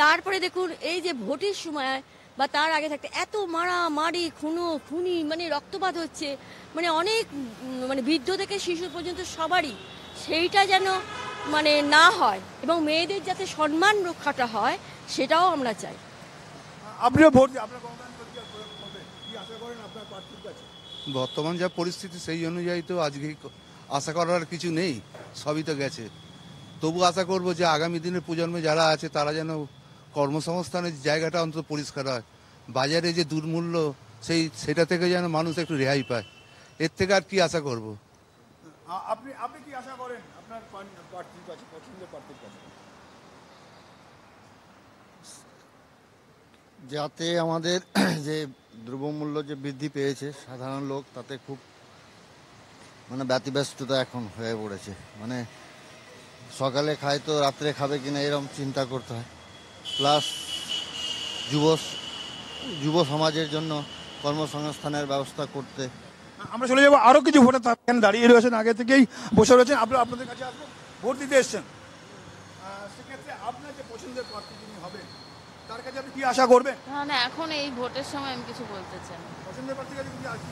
তারপরে দেখুন এই যে ভোটের সময় বা তার আগে থাকতে এত মারা মারি খুনো খুনি মানে রক্তপাত হচ্ছে মানে অনেক মানে বৃদ্ধ থেকে শিশু পর্যন্ত সবারই সেইটা যেন মানে না হয় এবং মেয়েদের যাতে সম্মান রক্ষাটা হয় সেটাও আমরা চাই ভোট বর্তমান যা পরিস্থিতি সেই অনুযায়ী তো আজকে আশা করার কিছু নেই সবই তো গেছে তবু আশা করব যে আগামী দিনের প্রজন্মে যারা আছে তারা যেন কর্মসংস্থানের জায়গাটা অন্তত পরিষ্কার হয় বাজারে যে দুর্মূল্য সেই সেটা থেকে যেন মানুষ একটু রেহাই পায় এর থেকে আর কি আশা করবো আপনি আপনি কি আশা করেন আপনার কাছে পছন্দের কাছে যাতে আমাদের যে দ্রব্যমূল্য যে বৃদ্ধি পেয়েছে সাধারণ লোক তাতে খুব মানে ব্যতিব্যস্ততা এখন হয়ে পড়েছে মানে সকালে খায় তো রাত্রে খাবে কিনা এরকম চিন্তা করতে হয় প্লাস যুব যুব সমাজের জন্য কর্মসংস্থানের ব্যবস্থা করতে আমরা চলে যাবো আরও কিছু ভোটার এখানে দাঁড়িয়ে রয়েছেন আগে থেকেই বসে রয়েছেন আপনারা আপনাদের কাছে আসবো ভোট দিতে এসছেন সেক্ষেত্রে আপনার যে পছন্দের প্রার্থী যিনি হবেন তার কাছে আপনি কি আশা করবেন না না এখন এই ভোটের সময় আমি কিছু বলতে চাই পছন্দের কাছে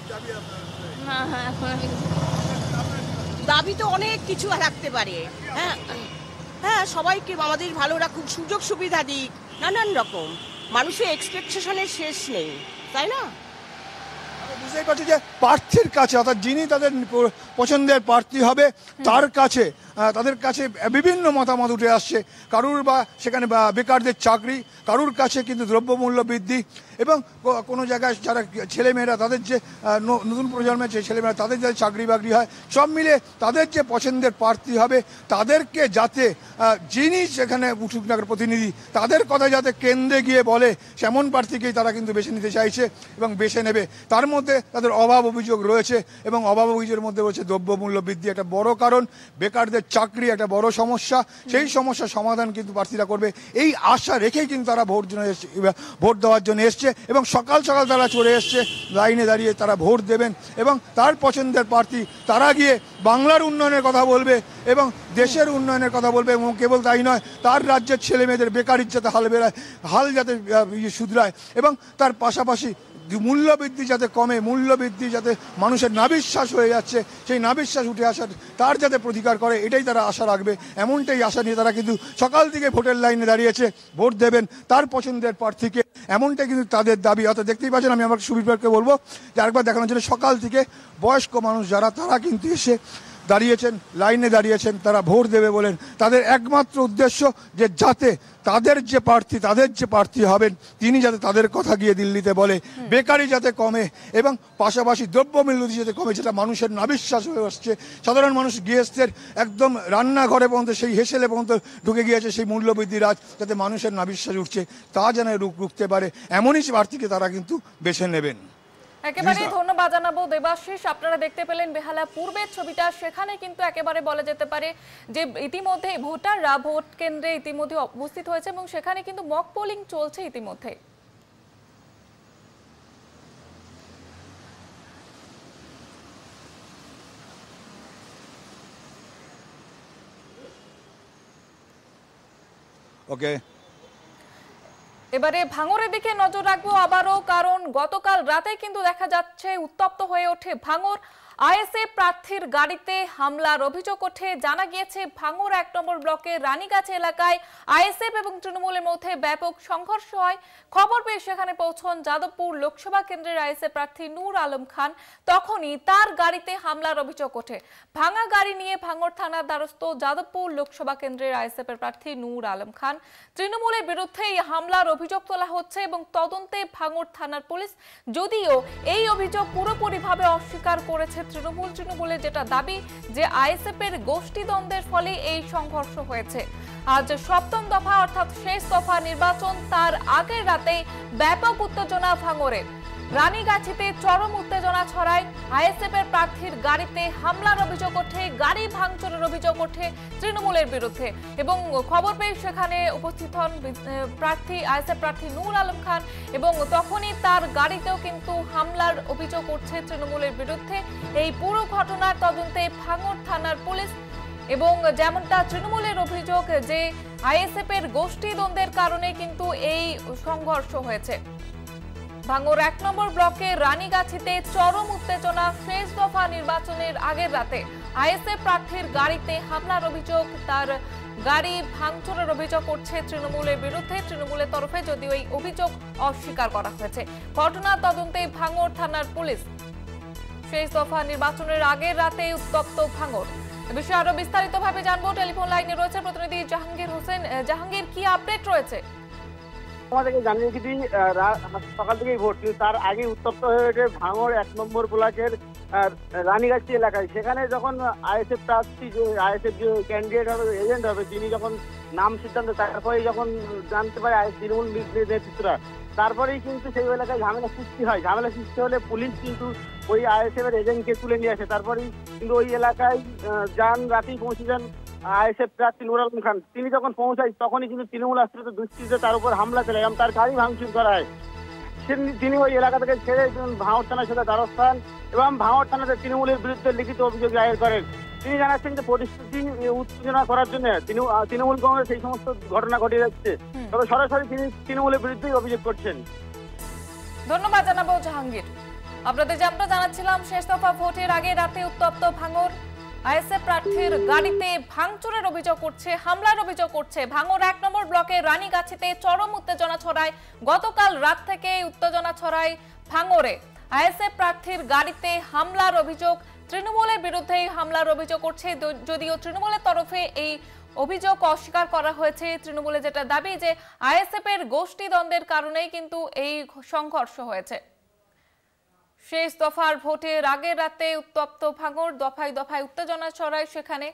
কি দাবি আপনার হ্যাঁ, হ্যাঁ, না দাবি তো অনেক কিছু রাখতে পারে হ্যাঁ হ্যাঁ সবাইকে আমাদের ভালো রাখুক সুযোগ সুবিধা দিক নানান রকম মানুষের এক্সপেকটেশনের শেষ নেই তাই না বুঝতেই পারছি যে প্রার্থীর কাছে অর্থাৎ যিনি তাদের পছন্দের প্রার্থী হবে তার কাছে তাদের কাছে বিভিন্ন মতামত উঠে আসছে কারুর বা সেখানে বেকারদের চাকরি কারুর কাছে কিন্তু দ্রব্যমূল্য বৃদ্ধি এবং কোনো জায়গায় যারা ছেলেমেয়েরা তাদের যে নতুন প্রজন্মের যে ছেলেমেয়েরা তাদের যাতে চাকরি বাকরি হয় সব মিলে তাদের যে পছন্দের প্রার্থী হবে তাদেরকে যাতে যিনি সেখানে উঠুক নাগর প্রতিনিধি তাদের কথা যাতে কেন্দ্রে গিয়ে বলে সেমন প্রার্থীকেই তারা কিন্তু বেছে নিতে চাইছে এবং বেছে নেবে তার মধ্যে তাদের অভাব অভিযোগ রয়েছে এবং অভাব অভিযোগের মধ্যে রয়েছে দ্রব্যমূল্য বৃদ্ধি একটা বড় কারণ বেকারদের চাকরি একটা বড় সমস্যা সেই সমস্যা সমাধান কিন্তু প্রার্থীরা করবে এই আশা রেখেই কিন্তু তারা ভোট জন্য ভোট দেওয়ার জন্য এসছে এবং সকাল সকাল তারা চলে এসছে লাইনে দাঁড়িয়ে তারা ভোট দেবেন এবং তার পছন্দের প্রার্থী তারা গিয়ে বাংলার উন্নয়নের কথা বলবে এবং দেশের উন্নয়নের কথা বলবে এবং কেবল তাই নয় তার রাজ্যের ছেলেমেয়েদের বেকারির যাতে হাল বেড়ায় হাল যাতে ইয়ে শুধরায় এবং তার পাশাপাশি মূল্যবৃদ্ধি যাতে কমে মূল্যবৃদ্ধি যাতে মানুষের নাবিশ্বাস হয়ে যাচ্ছে সেই নাবিশ্বাস উঠে আসার তার যাতে প্রতিকার করে এটাই তারা আশা রাখবে এমনটাই আশা নিয়ে তারা কিন্তু সকাল থেকে ভোটের লাইনে দাঁড়িয়েছে ভোট দেবেন তার পছন্দের প্রার্থীকে এমনটাই কিন্তু তাদের দাবি অর্থাৎ দেখতেই পাচ্ছেন আমি আমার সুবিধাকে বলবো যে আরেকবার দেখানোর জন্য সকাল থেকে বয়স্ক মানুষ যারা তারা কিন্তু এসে দাঁড়িয়েছেন লাইনে দাঁড়িয়েছেন তারা ভোট দেবে বলেন তাদের একমাত্র উদ্দেশ্য যে যাতে তাদের যে প্রার্থী তাদের যে প্রার্থী হবেন তিনি যাতে তাদের কথা গিয়ে দিল্লিতে বলে বেকারি যাতে কমে এবং পাশাপাশি দ্রব্যমূল্য যাতে কমে যেটা মানুষের নাবিশ্বাস হয়ে আসছে সাধারণ মানুষ গৃহস্থের একদম রান্নাঘরে পর্যন্ত সেই হেসেলে পর্যন্ত ঢুকে গিয়েছে সেই মূল্যবৃদ্ধি রাজ যাতে মানুষের নাবিশ্বাস উঠছে তা যেন রুখ রুখতে পারে এমনই প্রার্থীকে তারা কিন্তু বেছে নেবেন একেবারে ধন্যবাদ জানাবো দেবাশিস আপনারা দেখতে পেলেন বেহালা পূর্বের ছবিটা সেখানে কিন্তু একেবারে বলা যেতে পারে যে ইতিমধ্যে ভোটাররা ভোট কেন্দ্রে ইতিমধ্যে উপস্থিত হয়েছে এবং সেখানে কিন্তু মক পোলিং চলছে ইতিমধ্যে Okay. এবারে ভাঙরের দিকে নজর রাখবো আবারও কারণ গতকাল রাতে কিন্তু দেখা যাচ্ছে উত্তপ্ত হয়ে ওঠে ভাঙর আইএসএ প্রার্থীর গাড়িতে হামলার অভিযোগ ওঠে জানা গিয়েছে ভাঙুর এক নম্বর ব্লকের রানীগাছ এলাকায় আইএসএফ এবং তৃণমূলের মধ্যে ব্যাপক সংঘর্ষ হয় খবর পেয়ে সেখানে পৌঁছন যাদবপুর লোকসভা কেন্দ্রের আইএসএ প্রার্থী নূর আলম খান তখনই তার গাড়িতে হামলার অভিযোগ ওঠে ভাঙা গাড়ি নিয়ে ভাঙর থানার দ্বারস্থ যাদবপুর লোকসভা কেন্দ্রের আইএসএফ এর প্রার্থী নূর আলম খান তৃণমূলের বিরুদ্ধে এই হামলার অভিযোগ তোলা হচ্ছে এবং তদন্তে ভাঙর থানার পুলিশ যদিও এই অভিযোগ পুরোপুরিভাবে অস্বীকার করেছে তৃণমূল তৃণমূলের যেটা দাবি যে আইএসএফ এর গোষ্ঠীদ্বন্দ্বের ফলে এই সংঘর্ষ হয়েছে আজ সপ্তম দফা অর্থাৎ শেষ দফা নির্বাচন তার আগের রাতেই ব্যাপক উত্তেজনা ভাঙরের রানীগাছিতে চরম উত্তেজনা ছড়ায় আইএসএফ এর প্রার্থীর গাড়িতে হামলার অভিযোগ ওঠে গাড়ি ভাঙচুরের অভিযোগ ওঠে তৃণমূলের বিরুদ্ধে এবং খবর পেয়ে সেখানে উপস্থিত হন প্রার্থী আইএসএফ প্রার্থী নূর আলম খান এবং তখনই তার গাড়িতেও কিন্তু হামলার অভিযোগ উঠছে তৃণমূলের বিরুদ্ধে এই পুরো ঘটনার তদন্তে ভাঙড় থানার পুলিশ এবং যেমনটা তৃণমূলের অভিযোগ যে আইএসএফ এর দ্বন্দ্বের কারণে কিন্তু এই সংঘর্ষ হয়েছে ভাঙর এক নম্বর ব্লকে রানীগাছিতে চরম উত্তেজনা শেষ দফা নির্বাচনের আগের রাতে আইএসএফ প্রার্থীর গাড়িতে হামলার অভিযোগ তার গাড়ি ভাঙচুরের অভিযোগ করছে তৃণমূলের বিরুদ্ধে তৃণমূলের তরফে যদিও এই অভিযোগ অস্বীকার করা হয়েছে ঘটনা তদন্তে ভাঙর থানার পুলিশ শেষ দফা নির্বাচনের আগের রাতে উত্তপ্ত ভাঙর বিষয়ে আরো বিস্তারিতভাবে জানবো টেলিফোন লাইনে রয়েছে প্রতিনিধি জাহাঙ্গীর হোসেন জাহাঙ্গীর কি আপডেট রয়েছে আমাদেরকে জানিয়ে দিদি সকাল থেকেই ভোট কিন্তু তার আগে উত্তপ্ত হয়ে ওঠে ভাঙর এক নম্বর ব্লকের রানীগাছি এলাকায় সেখানে যখন আইএসএফ প্রার্থী যে আইএসএফ যে ক্যান্ডিডেট হবে এজেন্ট হবে তিনি যখন নাম সিদ্ধান্ত তারপরে যখন জানতে পারে তৃণমূল নেতৃত্বরা তারপরেই কিন্তু সেই এলাকায় ঝামেলা সৃষ্টি হয় ঝামেলা সৃষ্টি হলে পুলিশ কিন্তু ওই আইএসএফ এর এজেন্টকে তুলে নিয়ে আসে তারপরেই কিন্তু ওই এলাকায় যান রাতেই পৌঁছে যান আইএসএফ প্রার্থী খান তিনি যখন তখনই কিন্তু তৃণমূল তার উপর হামলা চালায় এবং তার গাড়ি ভাঙচুর তিনি ওই এলাকা থেকে ছেড়ে ভাঙর থানার সাথে দ্বারস্থ হন এবং ভাঙর থানাতে তৃণমূলের বিরুদ্ধে লিখিত অভিযোগ দায়ের করেন তিনি জানাচ্ছেন যে পরিস্থিতি উত্তেজনা করার জন্য তৃণমূল কংগ্রেস এই সমস্ত ঘটনা ঘটে যাচ্ছে তবে সরাসরি তিনি তৃণমূলের বিরুদ্ধেই অভিযোগ করছেন ধন্যবাদ জানাবো জাহাঙ্গীর আপনাদের যে আমরা জানাচ্ছিলাম শেষ দফা ভোটের আগে রাতে উত্তপ্ত ভাঙর আইএসএফ প্রার্থীর গাড়িতে ভাঙচুরের অভিযোগ করছে হামলার অভিযোগ করছে ভাঙর এক নম্বর ব্লকে রানীগাছিতে চরম উত্তেজনা ছড়ায় গতকাল রাত থেকে উত্তেজনা ছড়ায় ভাঙরে আইএসএফ প্রার্থীর গাড়িতে হামলার অভিযোগ তৃণমূলের বিরুদ্ধে হামলার অভিযোগ করছে যদিও তৃণমূলের তরফে এই অভিযোগ অস্বীকার করা হয়েছে তৃণমূলে যেটা দাবি যে আইএসএফ এর গোষ্ঠী দ্বন্দ্বের কারণেই কিন্তু এই সংঘর্ষ হয়েছে শেষ দফার ভোটের আগের রাতে উত্তপ্ত ভাঙর দফায় দফায় উত্তেজনা ছড়ায় সেখানে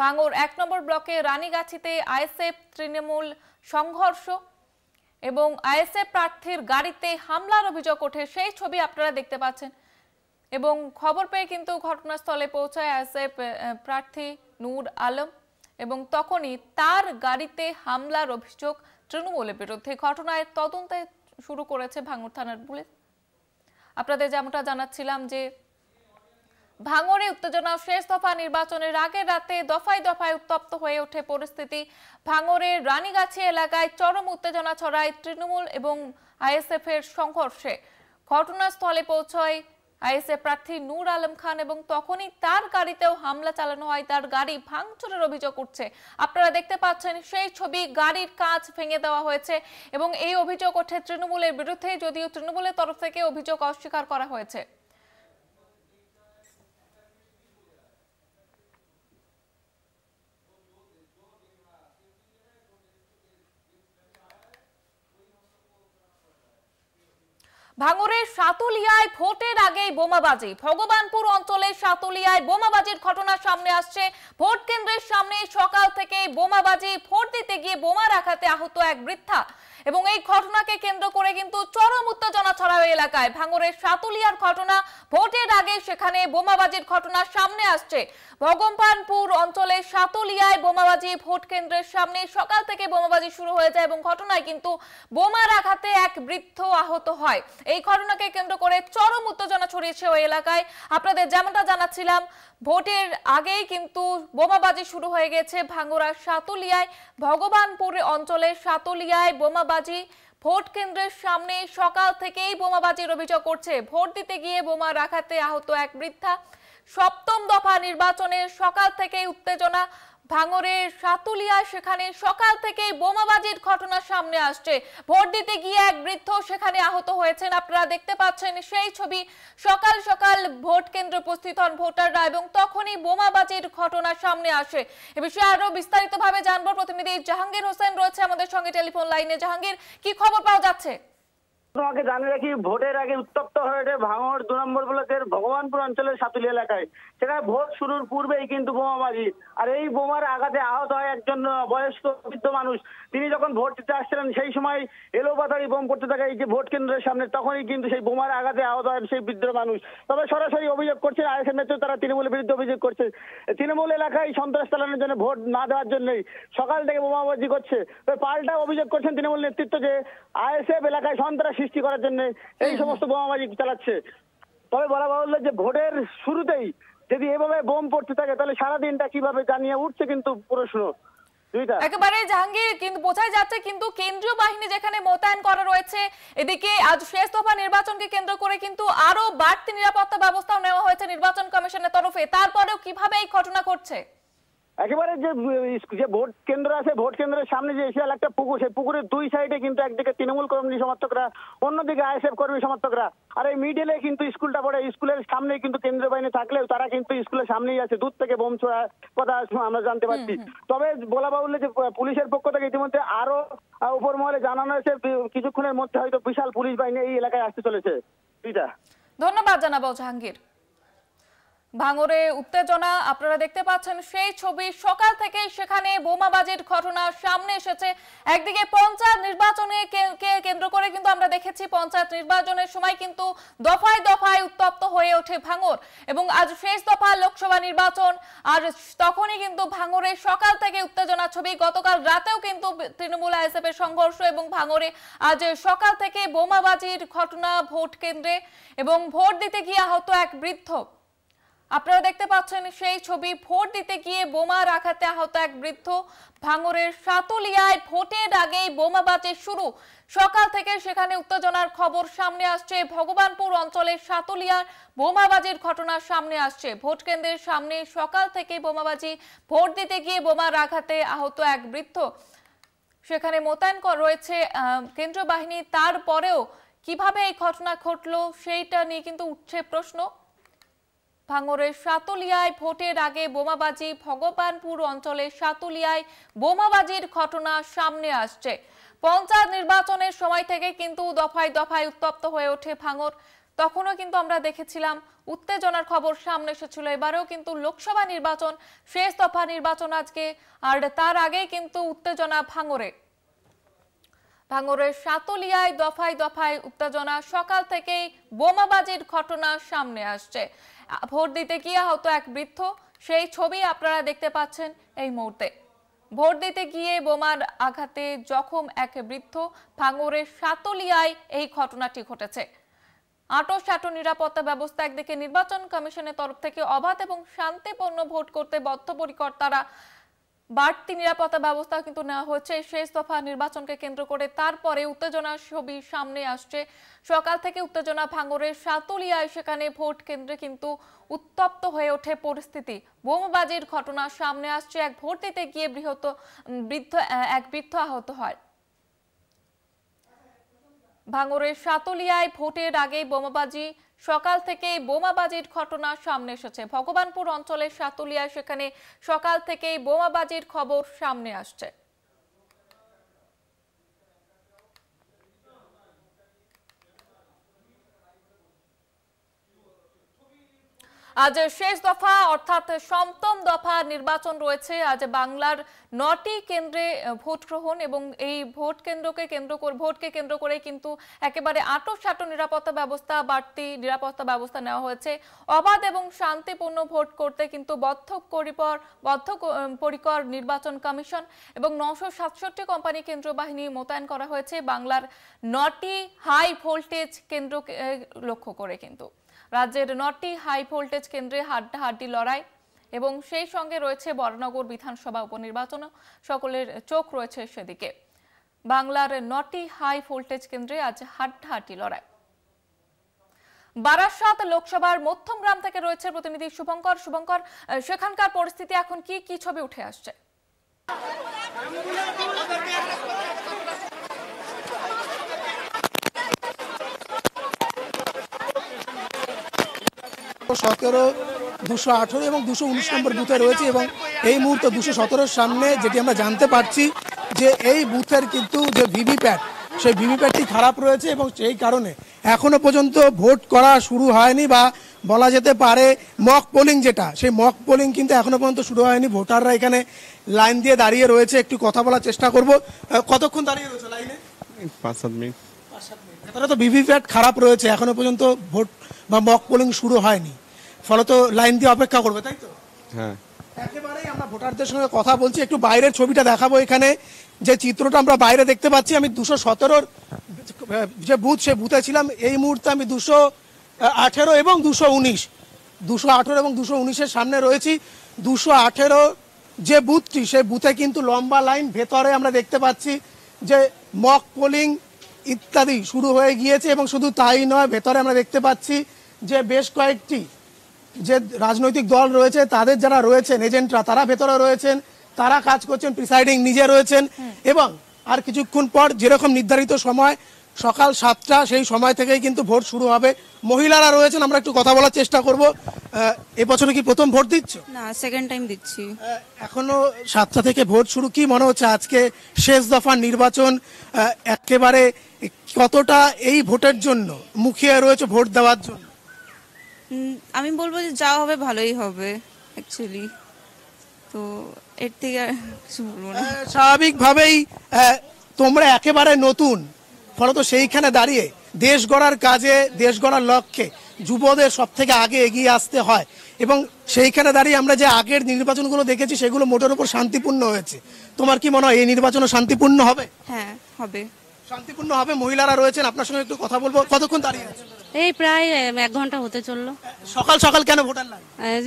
ভাঙর এক নম্বর ব্লকে রানীগাছিতে আইএসএফ তৃণমূল সংঘর্ষ এবং আইএসএফ প্রার্থীর গাড়িতে হামলার অভিযোগ ওঠে সেই ছবি আপনারা দেখতে পাচ্ছেন এবং খবর পেয়ে কিন্তু ঘটনাস্থলে পৌঁছায় আইএসএফ প্রার্থী নূর আলম এবং তখনই তার গাড়িতে হামলার অভিযোগ তৃণমূলের বিরুদ্ধে ঘটনায় তদন্তে শুরু করেছে ভাঙর থানার পুলিশ আপনাদের যেমনটা জানাচ্ছিলাম যে ভাঙরে উত্তেজনা শেষ দফা নির্বাচনের আগের রাতে দফায় দফায় উত্তপ্ত হয়ে ওঠে পরিস্থিতি ভাঙরের রানীগাছি এলাকায় চরম উত্তেজনা ছড়ায় তৃণমূল এবং আইএসএফ এর সংঘর্ষে ঘটনাস্থলে পৌঁছয় আইএসএ প্রার্থী নূর আলম খান এবং তখনই তার গাড়িতেও হামলা চালানো হয় তার গাড়ি ভাঙচুরের অভিযোগ উঠছে আপনারা দেখতে পাচ্ছেন সেই ছবি গাড়ির কাঁচ ভেঙে দেওয়া হয়েছে এবং এই অভিযোগ ওঠে তৃণমূলের বিরুদ্ধে যদিও তৃণমূলের তরফ থেকে অভিযোগ অস্বীকার করা হয়েছে ভাঙরের সাতুলিয়ায় ভোটের আগেই বোমাবাজি ভগবানপুর অঞ্চলের সাতুলিয়ায় বোমাবাজির ঘটনা সামনে আসছে ভোট কেন্দ্রের সামনে সকাল থেকে বোমাবাজি ভোট দিতে গিয়ে বোমা রাখাতে আহত এক বৃদ্ধা এবং এই ঘটনাকে কেন্দ্র করে কিন্তু চরম উত্তেজনা ছড়ায় এলাকায় ভাঙরের সাতুলিয়ার ঘটনা ভোটের আগে সেখানে বোমাবাজির ঘটনা সামনে আসছে ভগম্পানপুর অঞ্চলে সাতুলিয়ায় বোমাবাজি ভোট কেন্দ্রের সামনে সকাল থেকে বোমাবাজি শুরু হয়ে যায় এবং ঘটনায় কিন্তু বোমার আঘাতে এক বৃদ্ধ আহত হয় এই ঘটনাকে কেন্দ্র করে চরম উত্তেজনা ছড়িয়েছে ওই এলাকায় আপনাদের যেমনটা জানাচ্ছিলাম ভোটের আগেই কিন্তু বোমাবাজি শুরু হয়ে গেছে ভাঙ্গুরার সাতলিয়ায় ভগবানপুর অঞ্চলে সাতলিয়ায় বোমাবাজি ভোট কেন্দ্রের সামনে সকাল থেকেই বোমাবাজির অভিযোগ করছে ভোট দিতে গিয়ে বোমা রাখাতে আহত এক বৃদ্ধা সপ্তম দফা নির্বাচনে সকাল থেকেই উত্তেজনা ভাঙরের সাতুলিয়া সেখানে সকাল থেকে বোমাবাজির ঘটনা সামনে আসছে ভোট দিতে গিয়ে এক বৃদ্ধ সেখানে আহত হয়েছেন আপনারা দেখতে পাচ্ছেন সেই ছবি সকাল সকাল ভোট কেন্দ্রে উপস্থিত হন ভোটাররা এবং তখনই বোমাবাজির ঘটনা সামনে আসে এ বিষয়ে আরো বিস্তারিতভাবে জানবো প্রতিনিধি জাহাঙ্গীর হোসেন রয়েছে আমাদের সঙ্গে টেলিফোন লাইনে জাহাঙ্গীর কি খবর পাওয়া যাচ্ছে তোমাকে জানি রাখি ভোটের আগে উত্তপ্ত হয়ে ওঠে ভাঙর দু নম্বর ব্লকের ভগবানপুর অঞ্চলের সাতুলি এলাকায় সেখানে ভোট শুরুর পূর্বেই কিন্তু বোমাবাজি আর এই বোমার আঘাতে আহত হয় একজন বয়স্ক বৃদ্ধ মানুষ তিনি যখন ভোট দিতে আসছিলেন সেই সময় এলো এলোপাতারি বোম পড়তে থাকে এই যে ভোট কেন্দ্রের সামনে তখনই কিন্তু সেই বোমার আঘাতে আহত হয় সেই বৃদ্ধ মানুষ তবে সরাসরি অভিযোগ করছেন আইএসএর নেতৃত্ব তারা তৃণমূলের বিরুদ্ধে অভিযোগ করছে তৃণমূল এলাকায় সন্ত্রাস চালানোর জন্য ভোট না দেওয়ার জন্যই সকাল থেকে বোমাবাজি করছে পাল্টা অভিযোগ করছেন তৃণমূল নেতৃত্ব যে আইএসএফ এলাকায় সন্ত্রাসী সৃষ্টি করার জন্য এই সমস্ত বোমাবাজি চালাচ্ছে তবে বলা বাহুল্য যে ভোটের শুরুতেই যদি এভাবে বোম পড়তে থাকে তাহলে সারাদিনটা কিভাবে জানিয়ে উঠছে কিন্তু প্রশ্ন একেবারে জাহাঙ্গীর কিন্তু বোঝাই যাচ্ছে কিন্তু কেন্দ্রীয় বাহিনী যেখানে মোতায়েন করা রয়েছে এদিকে আজ শেষ দফা নির্বাচনকে কেন্দ্র করে কিন্তু আরো বাড়তি নিরাপত্তা ব্যবস্থাও নেওয়া হয়েছে নির্বাচন কমিশনের তরফে তারপরেও কিভাবে এই ঘটনা ঘটছে একেবারে যে যে ভোট কেন্দ্র আছে ভোট কেন্দ্রের সামনে যে এশিয়াল একটা পুকুর সেই পুকুরের দুই সাইডে কিন্তু একদিকে তৃণমূল কর্মী সমর্থকরা অন্যদিকে আইএসএফ কর্মী সমর্থকরা আর এই মিডিলে কিন্তু স্কুলটা পড়ে স্কুলের সামনেই কিন্তু কেন্দ্রীয় বাহিনী থাকলেও তারা কিন্তু স্কুলের সামনেই আছে দূর থেকে বোম ছোড়া কথা আমরা জানতে পারছি তবে বলা বাহুল্য যে পুলিশের পক্ষ থেকে ইতিমধ্যে আরো উপর মহলে জানানো হয়েছে কিছুক্ষণের মধ্যে হয়তো বিশাল পুলিশ বাহিনী এই এলাকায় আসতে চলেছে ধন্যবাদ জানাবো জাহাঙ্গীর ভাঙরে উত্তেজনা আপনারা দেখতে পাচ্ছেন সেই ছবি সকাল থেকে সেখানে বোমাবাজির ঘটনা সামনে এসেছে একদিকে পঞ্চায়েত নির্বাচনে কেন্দ্র করে কিন্তু আমরা দেখেছি পঞ্চায়েত নির্বাচনের সময় কিন্তু দফায় দফায় উত্তপ্ত হয়ে ওঠে ভাঙর এবং আজ শেষ দফা লোকসভা নির্বাচন আর তখনই কিন্তু ভাঙরে সকাল থেকে উত্তেজনা ছবি গতকাল রাতেও কিন্তু তৃণমূল আইএসএফ এর সংঘর্ষ এবং ভাঙরে আজ সকাল থেকে বোমাবাজির ঘটনা ভোট কেন্দ্রে এবং ভোট দিতে গিয়ে আহত এক বৃদ্ধ আপনারা দেখতে পাচ্ছেন সেই ছবি ভোট দিতে গিয়ে বোমা রাখাতে আহত এক বৃদ্ধ ভাঙরের সাতুলিয়ায় ভোটের আগেই বোমাবাজে শুরু সকাল থেকে সেখানে উত্তেজনার খবর সামনে আসছে ভগবানপুর অঞ্চলের সাতুলিয়ার বোমাবাজির ঘটনা সামনে আসছে ভোট কেন্দ্রের সামনে সকাল থেকে বোমাবাজি ভোট দিতে গিয়ে বোমা রাখাতে আহত এক বৃদ্ধ সেখানে মোতায়েন রয়েছে কেন্দ্রীয় বাহিনী তারপরেও কিভাবে এই ঘটনা ঘটলো সেইটা নিয়ে কিন্তু উঠছে প্রশ্ন ভাঙরের সাতুলিয়ায় ভোটের আগে বোমাবাজি ভগবানপুর অঞ্চলে সাতুলিয়ায় বোমাবাজির ঘটনা সামনে আসছে পঞ্চায়েত নির্বাচনের সময় থেকে কিন্তু দফায় দফায় উত্তপ্ত হয়ে ওঠে ভাঙর তখনও কিন্তু আমরা দেখেছিলাম উত্তেজনার খবর সামনে এসেছিল এবারেও কিন্তু লোকসভা নির্বাচন শেষ দফা নির্বাচন আজকে আর তার আগে কিন্তু উত্তেজনা ভাঙরে ভাঙরের সাতলিয়ায় দফায় দফায় উত্তেজনা সকাল থেকেই বোমাবাজির ঘটনা সামনে আসছে ভোট দিতে গিয়ে আহত এক বৃদ্ধ সেই ছবি আপনারা দেখতে পাচ্ছেন এই মুহূর্তে ভোট দিতে গিয়ে বোমার আঘাতে জখম এক বৃদ্ধ ভাঙরের সাতলিয়ায় এই ঘটনাটি ঘটেছে আটো সাটো নিরাপত্তা ব্যবস্থা একদিকে নির্বাচন কমিশনের তরফ থেকে অবাধ এবং শান্তিপূর্ণ ভোট করতে বদ্ধপরিকর তারা বাড়তি নিরাপত্তা ব্যবস্থা কিন্তু নেওয়া হচ্ছে শেষ দফা নির্বাচনকে কেন্দ্র করে তারপরে উত্তেজনা ছবি সামনে আসছে সকাল থেকে উত্তেজনা ভাঙরে সাতলিয়ায় সেখানে ভোট কেন্দ্রে কিন্তু উত্তপ্ত হয়ে ওঠে পরিস্থিতি বোমাবাজির ঘটনা সামনে আসছে এক ভোট দিতে গিয়ে বৃহত বৃদ্ধ এক বৃদ্ধ আহত হয় ভাঙরের সাতলিয়ায় ভোটের আগে বোমাবাজি সকাল থেকেই বোমাবাজির ঘটনা সামনে এসেছে ভগবানপুর অঞ্চলের সাতুলিয়া সেখানে সকাল থেকেই বোমাবাজির খবর সামনে আসছে আজ শেষ দফা অর্থাৎ সপ্তম দফা নির্বাচন রয়েছে আজ বাংলার নটি কেন্দ্রে ভোট গ্রহণ এবং এই ভোট কেন্দ্রকে কেন্দ্র করে ভোটকে কেন্দ্র করে কিন্তু একেবারে আটক সাটো নিরাপত্তা ব্যবস্থা বাড়তি নিরাপত্তা ব্যবস্থা নেওয়া হয়েছে অবাধ এবং শান্তিপূর্ণ ভোট করতে কিন্তু বদ্ধ করিপর বদ্ধ পরিকর নির্বাচন কমিশন এবং নশো সাতষট্টি কোম্পানি কেন্দ্র বাহিনী মোতায়েন করা হয়েছে বাংলার নটি হাই ভোল্টেজ কেন্দ্রকে লক্ষ্য করে কিন্তু রাজ্যের নটি হাই ভোল্টেজ কেন্দ্রে হাড্ডাহাড্ডি লড়াই এবং সেই সঙ্গে রয়েছে বরনগর বিধানসভা উপনির্বাচন সকলের চোখ রয়েছে সেদিকে বাংলার নটি হাই ভোল্টেজ কেন্দ্রে আজ হাড্ডাহাড্ডি লড়াই বারাসাত লোকসভার মধ্যম গ্রাম থেকে রয়েছে প্রতিনিধি শুভঙ্কর শুভঙ্কর সেখানকার পরিস্থিতি এখন কি কি ছবি উঠে আসছে সতেরো দুশো আঠেরো এবং দুশো উনিশ নম্বর বুথে রয়েছে এবং এই মুহূর্তে দুশো সতেরোর সামনে যেটি আমরা জানতে পারছি যে এই বুথের কিন্তু যে ভিভিপ্যাট সেই ভিভিপ্যাটটি খারাপ রয়েছে এবং সেই কারণে এখনও পর্যন্ত ভোট করা শুরু হয়নি বা বলা যেতে পারে মক পোলিং যেটা সেই মক পোলিং কিন্তু এখনও পর্যন্ত শুরু হয়নি ভোটাররা এখানে লাইন দিয়ে দাঁড়িয়ে রয়েছে একটু কথা বলার চেষ্টা করব কতক্ষণ দাঁড়িয়ে রয়েছে লাইনে পাঁচ সাত মিনিট পাঁচ সাত মিনিট তারা তো ভিভিপ্যাট খারাপ রয়েছে এখনও পর্যন্ত ভোট বা মক পোলিং শুরু হয়নি ফলত লাইন দিয়ে অপেক্ষা করবে তাই তো হ্যাঁ একেবারেই আমরা ভোটারদের সঙ্গে কথা বলছি একটু বাইরের ছবিটা দেখাবো এখানে যে চিত্রটা আমরা বাইরে দেখতে পাচ্ছি আমি দুশো সতেরোর যে বুথ সে বুথে ছিলাম এই মুহূর্তে আমি দুশো আঠেরো এবং দুশো উনিশ দুশো আঠেরো এবং দুশো উনিশের সামনে রয়েছি দুশো আঠেরো যে বুথটি সে বুথে কিন্তু লম্বা লাইন ভেতরে আমরা দেখতে পাচ্ছি যে মক পোলিং ইত্যাদি শুরু হয়ে গিয়েছে এবং শুধু তাই নয় ভেতরে আমরা দেখতে পাচ্ছি যে বেশ কয়েকটি যে রাজনৈতিক দল রয়েছে তাদের যারা রয়েছেন এজেন্টরা তারা ভেতরে রয়েছেন তারা কাজ করছেন প্রিসাইডিং নিজে রয়েছেন এবং আর কিছুক্ষণ পর যেরকম নির্ধারিত সময় সকাল সাতটা সেই সময় থেকেই কিন্তু ভোট শুরু হবে মহিলারা রয়েছেন আমরা একটু কথা বলার চেষ্টা করব এবছরে কি প্রথম ভোট দিচ্ছ না সেকেন্ড টাইম দিচ্ছি এখনো সাতটা থেকে ভোট শুরু কি মনে হচ্ছে আজকে শেষ দফার নির্বাচন একেবারে কতটা এই ভোটের জন্য মুখিয়ে রয়েছে ভোট দেওয়ার জন্য আমি বলবো যে যা হবে ভালোই হবে অ্যাকচুয়ালি তো এর থেকে আর কিছু বলবো না স্বাভাবিকভাবেই তোমরা একেবারে নতুন ফলত সেইখানে দাঁড়িয়ে দেশ গড়ার কাজে দেশ গড়ার লক্ষ্যে যুবদের সব থেকে আগে এগিয়ে আসতে হয় এবং সেইখানে দাঁড়িয়ে আমরা যে আগের নির্বাচনগুলো দেখেছি সেগুলো মোটের উপর শান্তিপূর্ণ হয়েছে তোমার কি মনে হয় এই নির্বাচনও শান্তিপূর্ণ হবে হ্যাঁ হবে হবে মহিলারা রয়েছেন আপনার সঙ্গে একটু কথা বলবো কতক্ষণ দাঁড়িয়ে এই প্রায় এক ঘন্টা হতে চললো সকাল সকাল কেন ভোটার লাইন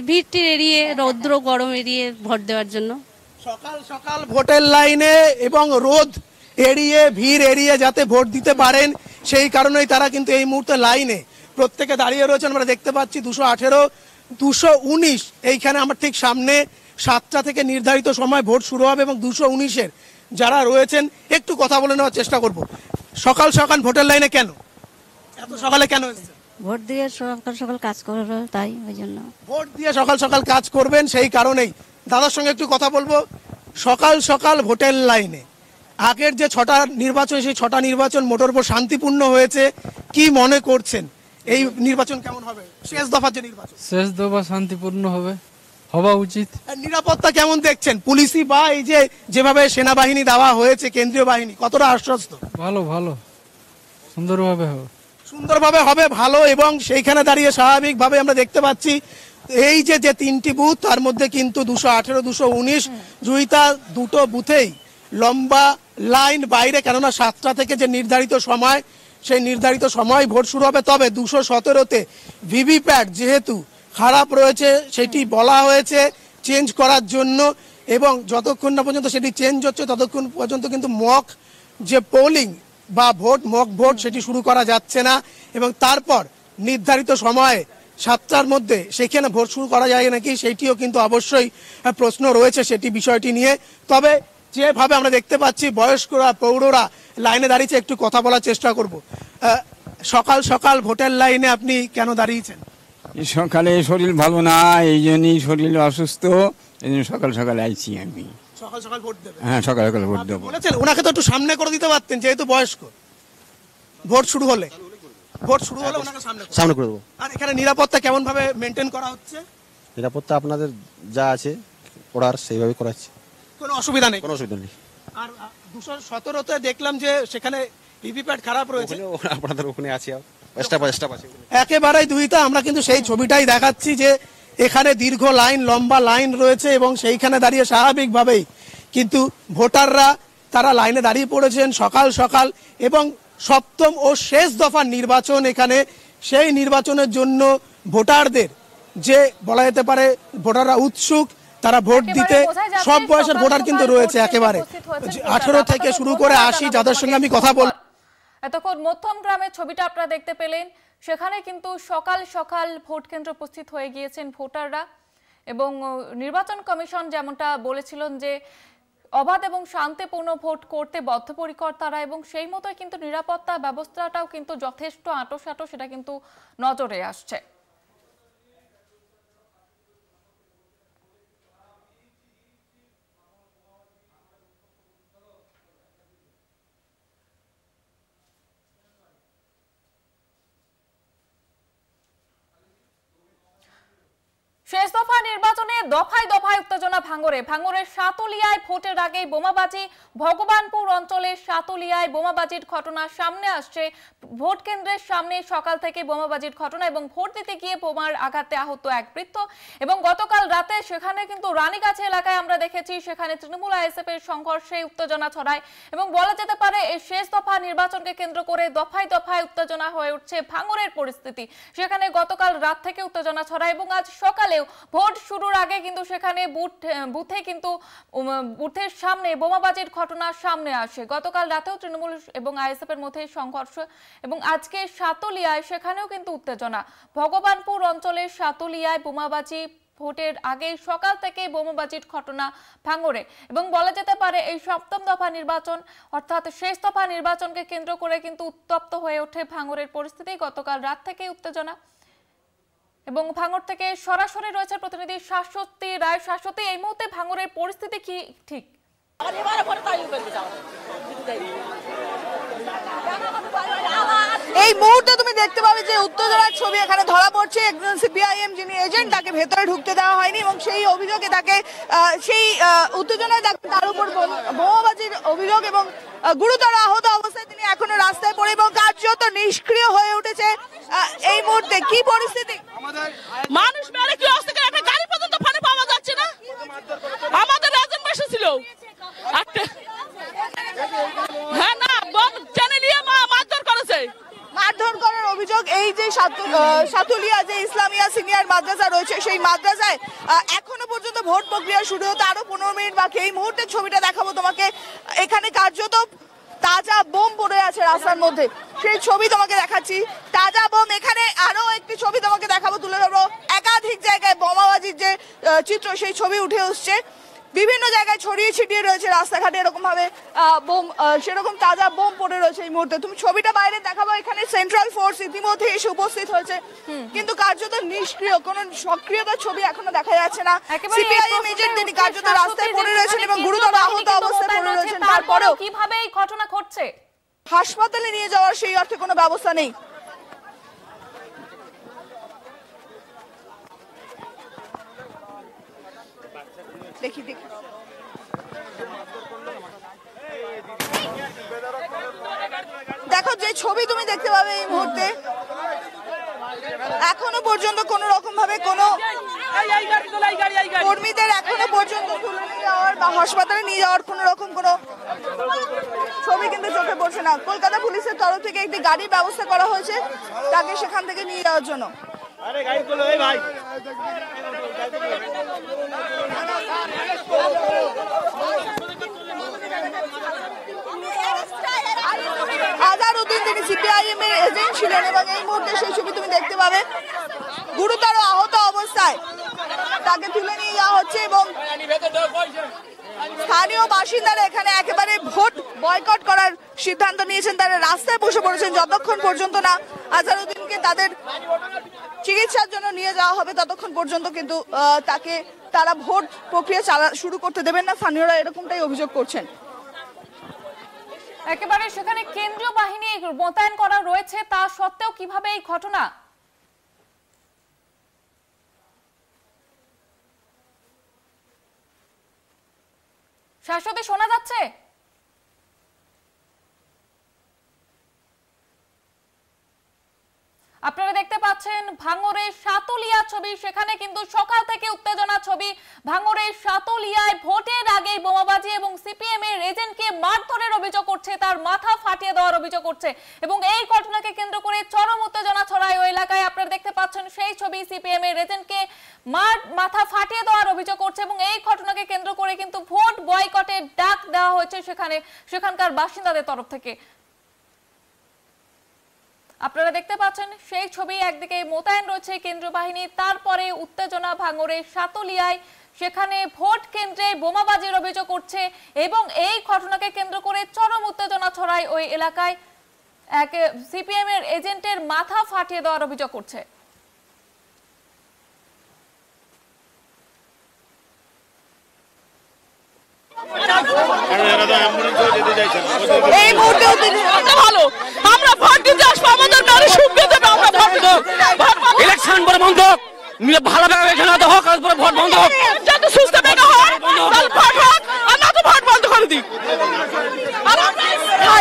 ভিড়টি এড়িয়ে রৌদ্র গরম এড়িয়ে ভোট দেওয়ার জন্য সকাল সকাল ভোটের লাইনে এবং রোদ এড়িয়ে ভিড় এড়িয়ে যাতে ভোট দিতে পারেন সেই কারণেই তারা কিন্তু এই মুহূর্তে লাইনে প্রত্যেকে দাঁড়িয়ে রয়েছেন আমরা দেখতে পাচ্ছি দুশো আঠেরো দুশো উনিশ এইখানে আমার ঠিক সামনে সাতটা থেকে নির্ধারিত সময় ভোট শুরু হবে এবং দুশো উনিশের যারা রয়েছেন একটু কথা বলে নেওয়ার চেষ্টা করব সকাল সকাল ভোটের লাইনে কেন এত সকালে কেন ভোট দিয়ে সকাল সকাল কাজ করবো তাই ওই জন্য ভোট দিয়ে সকাল সকাল কাজ করবেন সেই কারণেই দাদার সঙ্গে একটু কথা বলবো সকাল সকাল ভোটের লাইনে আগের যে ছটা নির্বাচন সেই ছটা নির্বাচন মোটর উপর শান্তিপূর্ণ হয়েছে কি মনে করছেন এই নির্বাচন কেমন হবে শেষ দফা যে নির্বাচন শেষ দফা শান্তিপূর্ণ হবে হওয়া উচিত নিরাপত্তা কেমন দেখছেন পুলিশি বা এই যে যেভাবে সেনাবাহিনী দেওয়া হয়েছে কেন্দ্রীয় বাহিনী কতটা আশ্বস্ত ভালো ভালো সুন্দরভাবে হবে সুন্দরভাবে হবে ভালো এবং সেইখানে দাঁড়িয়ে স্বাভাবিকভাবে আমরা দেখতে পাচ্ছি এই যে যে তিনটি বুথ তার মধ্যে কিন্তু দুশো আঠেরো দুশো উনিশ জুইতা দুটো বুথেই লম্বা লাইন বাইরে কেননা সাতটা থেকে যে নির্ধারিত সময় সেই নির্ধারিত সময় ভোট শুরু হবে তবে দুশো সতেরোতে ভিভিপ্যাট যেহেতু খারাপ রয়েছে সেটি বলা হয়েছে চেঞ্জ করার জন্য এবং যতক্ষণ না পর্যন্ত সেটি চেঞ্জ হচ্ছে ততক্ষণ পর্যন্ত কিন্তু মক যে পোলিং বা ভোট মক ভোট সেটি শুরু করা যাচ্ছে না এবং তারপর নির্ধারিত সময়ে সাতটার মধ্যে সেখানে ভোট শুরু করা যায় নাকি সেটিও কিন্তু অবশ্যই প্রশ্ন রয়েছে সেটি বিষয়টি নিয়ে তবে যেভাবে আমরা দেখতে পাচ্ছি বয়স্করা পৌররা লাইনে দাঁড়িয়েছে একটু কথা বলার চেষ্টা করব সকাল সকাল ভোটের লাইনে আপনি কেন দাঁড়িয়েছেন সকালে শরীর ভালো না এই জন্যই শরীর অসুস্থ এই জন্য সকাল সকাল আইছি আমি সকাল সকাল হ্যাঁ সকাল সকাল ভোট দেবো বলেছেন ওনাকে তো একটু সামনে করে দিতে পারতেন যেহেতু বয়স্ক ভোট শুরু হলে ভোট শুরু হলে ওনাকে সামনে করে- সামনে করে দেবো আর এখানে নিরাপত্তা কেমন ভাবে মেনটেন করা হচ্ছে নিরাপত্তা আপনাদের যা আছে করার সেইভাবে করাচ্ছি কোনো অসুবিধা নেই কোনো অসুবিধা নেই আর দুশো সতেরোতে দেখলাম যে সেখানে ভিভিপ্যাট খারাপ রয়েছে ওখানে আপনাদের ওখানে আছে আর একেবারেই দুই তো আমরা কিন্তু সেই ছবিটাই দেখাচ্ছি যে এখানে দীর্ঘ লাইন লম্বা লাইন রয়েছে এবং সেইখানে দাঁড়িয়ে স্বাভাবিকভাবেই কিন্তু ভোটাররা তারা লাইনে দাঁড়িয়ে পড়েছেন সকাল সকাল এবং সপ্তম ও শেষ দফার নির্বাচন এখানে সেই নির্বাচনের জন্য ভোটারদের যে বলা যেতে পারে ভোটাররা উৎসুক তারা ভোট দিতে সব বয়সের ভোটার কিন্তু রয়েছে একেবারে আঠেরো থেকে শুরু করে আসি যাদের সঙ্গে আমি কথা বল এতক্ষণ মধ্যম গ্রামের ছবিটা আপনারা দেখতে পেলেন সেখানে কিন্তু সকাল সকাল ভোট কেন্দ্র উপস্থিত হয়ে গিয়েছেন ভোটাররা এবং নির্বাচন কমিশন যেমনটা বলেছিলেন যে অবাধ এবং শান্তিপূর্ণ ভোট করতে বদ্ধপরিকর তারা এবং সেই মতোই কিন্তু নিরাপত্তা ব্যবস্থাটাও কিন্তু যথেষ্ট আঁটোসাঁটো সেটা কিন্তু নজরে আসছে শেষ দফা নির্বাচনে দফায় দফায় উত্তেজনা ভাঙরে ভাঙরের সাতলিয়ায় ভোটের আগে বোমাবাজি ভগবানপুর অঞ্চলের সাতলিয়ায় বোমাবাজির ঘটনা সামনে আসছে ভোট কেন্দ্রের সামনে সকাল থেকে বোমাবাজির ঘটনা এবং ভোট দিতে গিয়ে বোমার আঘাতে আহত এক বৃত্ত এবং গতকাল রাতে সেখানে কিন্তু রানীগাছি এলাকায় আমরা দেখেছি সেখানে তৃণমূল আইএসএফ এর সংঘর্ষে উত্তেজনা ছড়ায় এবং বলা যেতে পারে এই শেষ দফা নির্বাচনকে কেন্দ্র করে দফায় দফায় উত্তেজনা হয়ে উঠছে ভাঙরের পরিস্থিতি সেখানে গতকাল রাত থেকে উত্তেজনা ছড়ায় এবং আজ সকালেও ভোট শুরুর আগে কিন্তু সেখানে বুথ বুথে কিন্তু বুথের সামনে বোমাবাজির ঘটনা সামনে আসে গতকাল রাতেও তৃণমূল এবং আইএসএফ এর মধ্যে সংঘর্ষ এবং আজকে সাতলিয়ায় সেখানেও কিন্তু উত্তেজনা ভগবানপুর অঞ্চলের সাতলিয়ায় বোমাবাজি ভোটের আগে সকাল থেকে বোমাবাজির ঘটনা ভাঙরে এবং বলা যেতে পারে এই সপ্তম দফা নির্বাচন অর্থাৎ শেষ দফা নির্বাচনকে কেন্দ্র করে কিন্তু উত্তপ্ত হয়ে ওঠে ভাঙরের পরিস্থিতি গতকাল রাত থেকে উত্তেজনা এবং ভাঙর থেকে সরাসরি রয়েছে প্রতিনিধি শাশ্বতী রায় শাশ্বতী এই মুহূর্তে ভাঙরের পরিস্থিতি কি ঠিক এই মুহূর্তে তুমি দেখতে পাবে যে উত্তেজনার ছবি এখানে ধরা পড়ছে একজন সিপিআইএম যিনি এজেন্ট তাকে ভেতরে ঢুকতে দেওয়া হয়নি এবং সেই অভিযোগে তাকে সেই উত্তেজনায় তার উপর বোমাবাজির অভিযোগ এবং গুরুতর আহত অবস্থায় তিনি এখনো রাস্তায় পড়ে এবং কার্যত নিষ্ক্রিয় হয়ে উঠেছে এই মুহূর্তে কি পরিস্থিতি মানুষ মেরে কি একটা গাড়ি পর্যন্ত পাওয়া যাচ্ছে না আমাদের হ্যাঁ না টেনে নিয়ে মারধর করেছে মারধর করার অভিযোগ এই যে সাতুলিয়া যে ইসলামিয়া সিনিয়র মাদ্রাসা রয়েছে সেই মাদ্রাসায় এখনো পর্যন্ত ভোট প্রক্রিয়া শুরু হতে আরো পনেরো মিনিট বাকি এই মুহূর্তে ছবিটা দেখাবো তোমাকে এখানে কার্যত তাজা বোম পড়ে আছে রাস্তার মধ্যে সেই ছবি তোমাকে দেখাচ্ছি তাজা বোম এখানে আরো একটি ছবি তোমাকে দেখাবো তুলে ধরবো একাধিক জায়গায় বোমাবাজির যে চিত্র সেই ছবি উঠে আসছে বিভিন্ন জায়গায় ছড়িয়ে ছিটিয়ে রয়েছে রাস্তাঘাটে ভাবে বোম সেরকম তাজা বোম পড়ে রয়েছে এই মুহূর্তে তুমি ছবিটা বাইরে দেখাবো এখানে সেন্ট্রাল ফোর্স ইতিমধ্যে এসে উপস্থিত হয়েছে কিন্তু কার্যত নিষ্ক্রিয় কোনো সক্রিয়তার ছবি এখনো দেখা যাচ্ছে না সিপিআইএম এজেন্ট তিনি কার্যত রাস্তায় পড়ে রয়েছেন মানে এবং গুরুতর আহত অবস্থায় পড়ে রয়েছেন তারপরেও কিভাবে এই ঘটনা ঘটছে হাসপাতালে নিয়ে যাওয়ার সেই অর্থে কোনো ব্যবস্থা নেই দেখি দেখি দেখো যে ছবি তুমি দেখতে পাবে এই মুহূর্তে এখনো পর্যন্ত কোন রকম ভাবে কোনো কর্মীদের এখনো পর্যন্ত যাওয়ার বা হাসপাতালে নিয়ে যাওয়ার কোন রকম কোনো ছবি কিন্তু চোখে পড়ছে না কলকাতা পুলিশের তরফ থেকে একটি গাড়ির ব্যবস্থা করা হয়েছে তাকে সেখান থেকে নিয়ে যাওয়ার জন্য আরে গাড়ি তোলো তিনি সিপিআইএম এর এজেন্ট ছিলেন এবং এই মুহূর্তে সেই ছবি তুমি দেখতে পাবে গুরুতর আহত অবস্থায় তাকে তুলে নিয়ে যাওয়া হচ্ছে এবং স্থানীয় বাসিন্দারা এখানে একেবারে ভোট বয়কট করার সিদ্ধান্ত নিয়েছেন তারা রাস্তায় বসে পড়েছেন যতক্ষণ পর্যন্ত না আজহারউদ্দিনকে তাদের চিকিৎসার জন্য নিয়ে যাওয়া হবে ততক্ষণ পর্যন্ত কিন্তু তাকে তারা ভোট প্রক্রিয়া চালা শুরু করতে দেবেন না স্থানীয়রা এরকমটাই অভিযোগ করছেন একেবারে সেখানে কেন্দ্রীয় বাহিনী মোতায়েন করা রয়েছে তা সত্ত্বেও কিভাবে এই ঘটনা শাশ্বতী শোনা যাচ্ছে আপনারা দেখতে পাচ্ছেন ভাঙরের সাতলিয়া ছবি সেখানে কিন্তু সকাল থেকে উত্তেজনা ছবি ভাঙরে সাতলিয়ায় ভোটের আগেই বোমাবাজি এবং সিপিএম এর এজেন্টকে মারধরের অভিযোগ করছে তার মাথা ফাটিয়ে দেওয়ার অভিযোগ করছে এবং এই ঘটনাকে কেন্দ্র করে চরম উত্তেজনা ছড়ায় ওই এলাকায় আপনারা দেখতে পাচ্ছেন সেই ছবি সিপিএম এর এজেন্টকে মার মাথা ফাটিয়ে দেওয়ার অভিযোগ করছে এবং এই ঘটনাকে কেন্দ্র করে কিন্তু ভোট বয়কটের ডাক দেওয়া হয়েছে সেখানে সেখানকার বাসিন্দাদের তরফ থেকে আপনারা দেখতে পাচ্ছেন সেই ছবি একদিকে মোতায়েন রয়েছে কেন্দ্র বাহিনী তারপরে উত্তেজনা ভাঙরে সাতলিয়ায় সেখানে ভোট কেন্দ্রে বোমাবাজির অভিযোগ করছে এবং এই ঘটনাকে কেন্দ্র করে চরম উত্তেজনা ছড়ায় ওই এলাকায় এক সিপিএম এর এজেন্টের মাথা ফাটিয়ে দেওয়ার অভিযোগ করছে এই মুহূর্তে ভালো আমরা ভোট দিতে আসবো আমাদের নারী সুবিধা দেবে আমরা ভোট দেবো ইলেকশন পরে বন্ধ ভালোভাবে এখানে হোক তারপরে ভোট বন্ধ হোক যাতে সুস্থ বেটা হয় ভোট হোক আর না তো ভোট বন্ধ করে দিই আর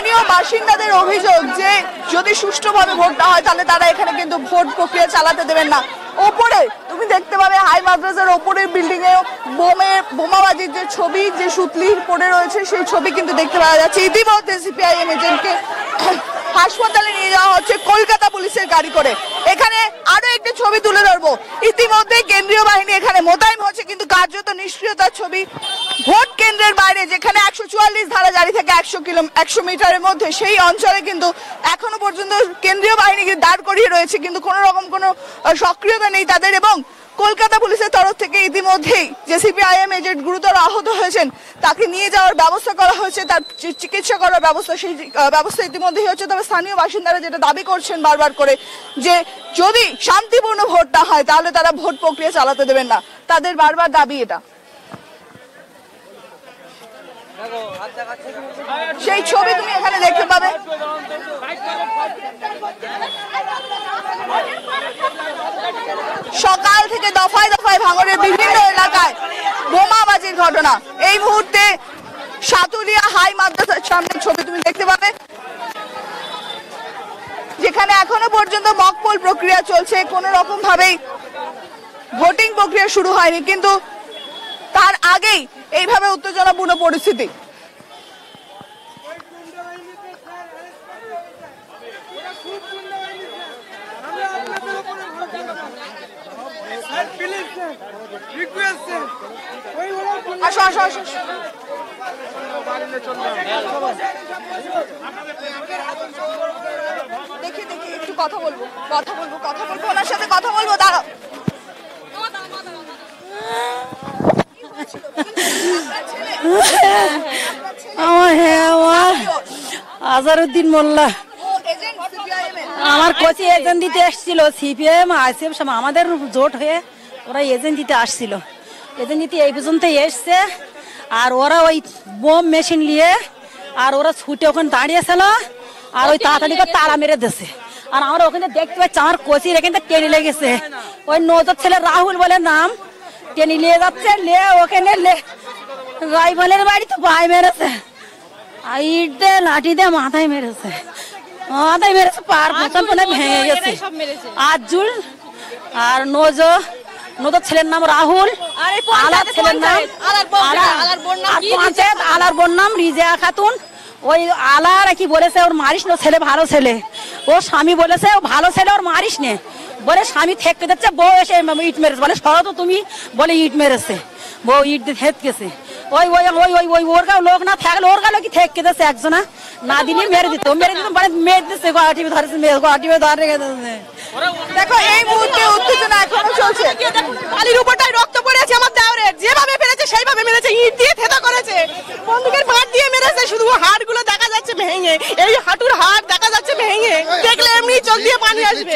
স্থানীয় বাসিন্দাদের অভিযোগ যে যদি সুষ্ঠুভাবে ভোট না হয় তাহলে তারা এখানে কিন্তু ভোট প্রক্রিয়া চালাতে দেবেন না ওপরে তুমি দেখতে পাবে হাই মাদ্রাসার ওপরের বিল্ডিং এ বোমে বোমাবাজির যে ছবি যে সুতলি পড়ে রয়েছে সেই ছবি কিন্তু দেখতে পাওয়া যাচ্ছে ইতিমধ্যে সিপিআইএম এজেন্টকে হাসপাতালে নিয়ে যাওয়া হচ্ছে কলকাতা পুলিশের গাড়ি করে এখানে আরো একটি ছবি তুলে ধরবো ইতিমধ্যে কেন্দ্রীয় বাহিনী এখানে মোতায়েন হচ্ছে কিন্তু কার্যত নিষ্ক্রিয়তার ছবি ভোট কেন্দ্রের বাইরে যেখানে একশো চুয়াল্লিশ ধারা জারি থাকে একশো কিলো একশো মিটারের মধ্যে সেই অঞ্চলে কিন্তু এখনো পর্যন্ত কেন্দ্রীয় বাহিনীকে দাঁড় করিয়ে রয়েছে কিন্তু কোনো রকম কোনো সক্রিয়তা নেই তাদের এবং কলকাতা পুলিশের তরফ থেকে ইতিমধ্যেই যে সিপিআইএম এজেন্ট গুরুতর আহত হয়েছেন তাকে নিয়ে যাওয়ার ব্যবস্থা করা হয়েছে তার চিকিৎসা করার ব্যবস্থা সেই ব্যবস্থা ইতিমধ্যেই হয়েছে তবে স্থানীয় বাসিন্দারা যেটা দাবি করছেন বারবার করে যে যদি শান্তিপূর্ণ ভোট না হয় তাহলে তারা ভোট প্রক্রিয়া চালাতে দেবেন না তাদের বারবার দাবি এটা সেই ছবি তুমি এখানে দেখতে পাবে সকাল থেকে দফায় দফায় ভাঙনের বিভিন্ন এলাকায় বোমাবাজির ঘটনা এই মুহূর্তে সাতুলিয়া হাই মাদ্রাসার সামনে ছবি তুমি দেখতে পাবে যেখানে এখনো পর্যন্ত মকপোল প্রক্রিয়া চলছে কোনো রকম ভাবেই ভোটিং প্রক্রিয়া শুরু হয়নি কিন্তু তার আগেই এইভাবে উত্তেজনাপূর্ণ পরিস্থিতি দেখি দেখি একটু কথা বলবো কথা বলবো কথা বলবো ওনার সাথে কথা বলবো দাঁড়াও আমার হ্যাঁ আমার আজারউদ্দিন মোল্লা আমার কোচি এজেন্ট দিতে এসছিল সিপিএম আইসিএম সব আমাদের জোট হয়ে ওরা এজেন্ট দিতে আসছিল এজেন্ট দিতে এই পর্যন্ত এসছে আর ওরা ওই বোম মেশিন নিয়ে আর ওরা ছুটে ওখানে দাঁড়িয়েছিল আর ওই তাড়াতাড়ি করে তারা মেরে দিয়েছে আর আমরা ওখানে দেখতে পাচ্ছি আমার কোচির এখানে টেনে লেগেছে ওই নজর ছেলে রাহুল বলে নাম টেনি নিয়ে যাচ্ছে লে ওখানে লে রাইবানের বাড়ি তো পায়ে মেরেছে ইট দে লাঠি দে মাথায় মেরেছে মাথায় মেরেছে পার প্রথম মানে ভেঙে গেছে জুল আর নজ নজর ছেলের নাম রাহুল আলার ছেলের নাম পঞ্চায়েত আলার বোন নাম রিজা খাতুন ওই আলার কি বলেছে ওর মারিস না ছেলে ভালো ছেলে ও স্বামী বলেছে ও ভালো ছেলে ওর মারিস নে বলে স্বামী থেকে যাচ্ছে বউ এসে ইট মেরেছে বলে সরো তো তুমি বলে ইট মেরেছে বউ ইট দিয়ে থেতকেছে ওই ওই ওই ওই ওই ওর গাও লোক না থাকলে ওর গাও কি থেকে যাচ্ছে একজনা না দিনই মেরে দিত মেরে দিত মানে মেরে দিচ্ছে গোয়াটি ধরেছে গোয়াটি ধরে রেখে দেখো এই মুহূর্তে উত্তেজনা এখনো চলছে বালির উপরটাই রক্ত পড়ে আছে আমার দেওরের যেভাবে পেরেছে সেইভাবে মেরেছে ইট দিয়ে থেতা করেছে বন্দুকের মাঠ দিয়ে মেরেছে শুধু হাড়গুলো দেখা যাচ্ছে ভেঙে এই হাঁটুর হাড় দেখা যাচ্ছে ভেঙে দেখলে এমনি চোখ দিয়ে পানি আসবে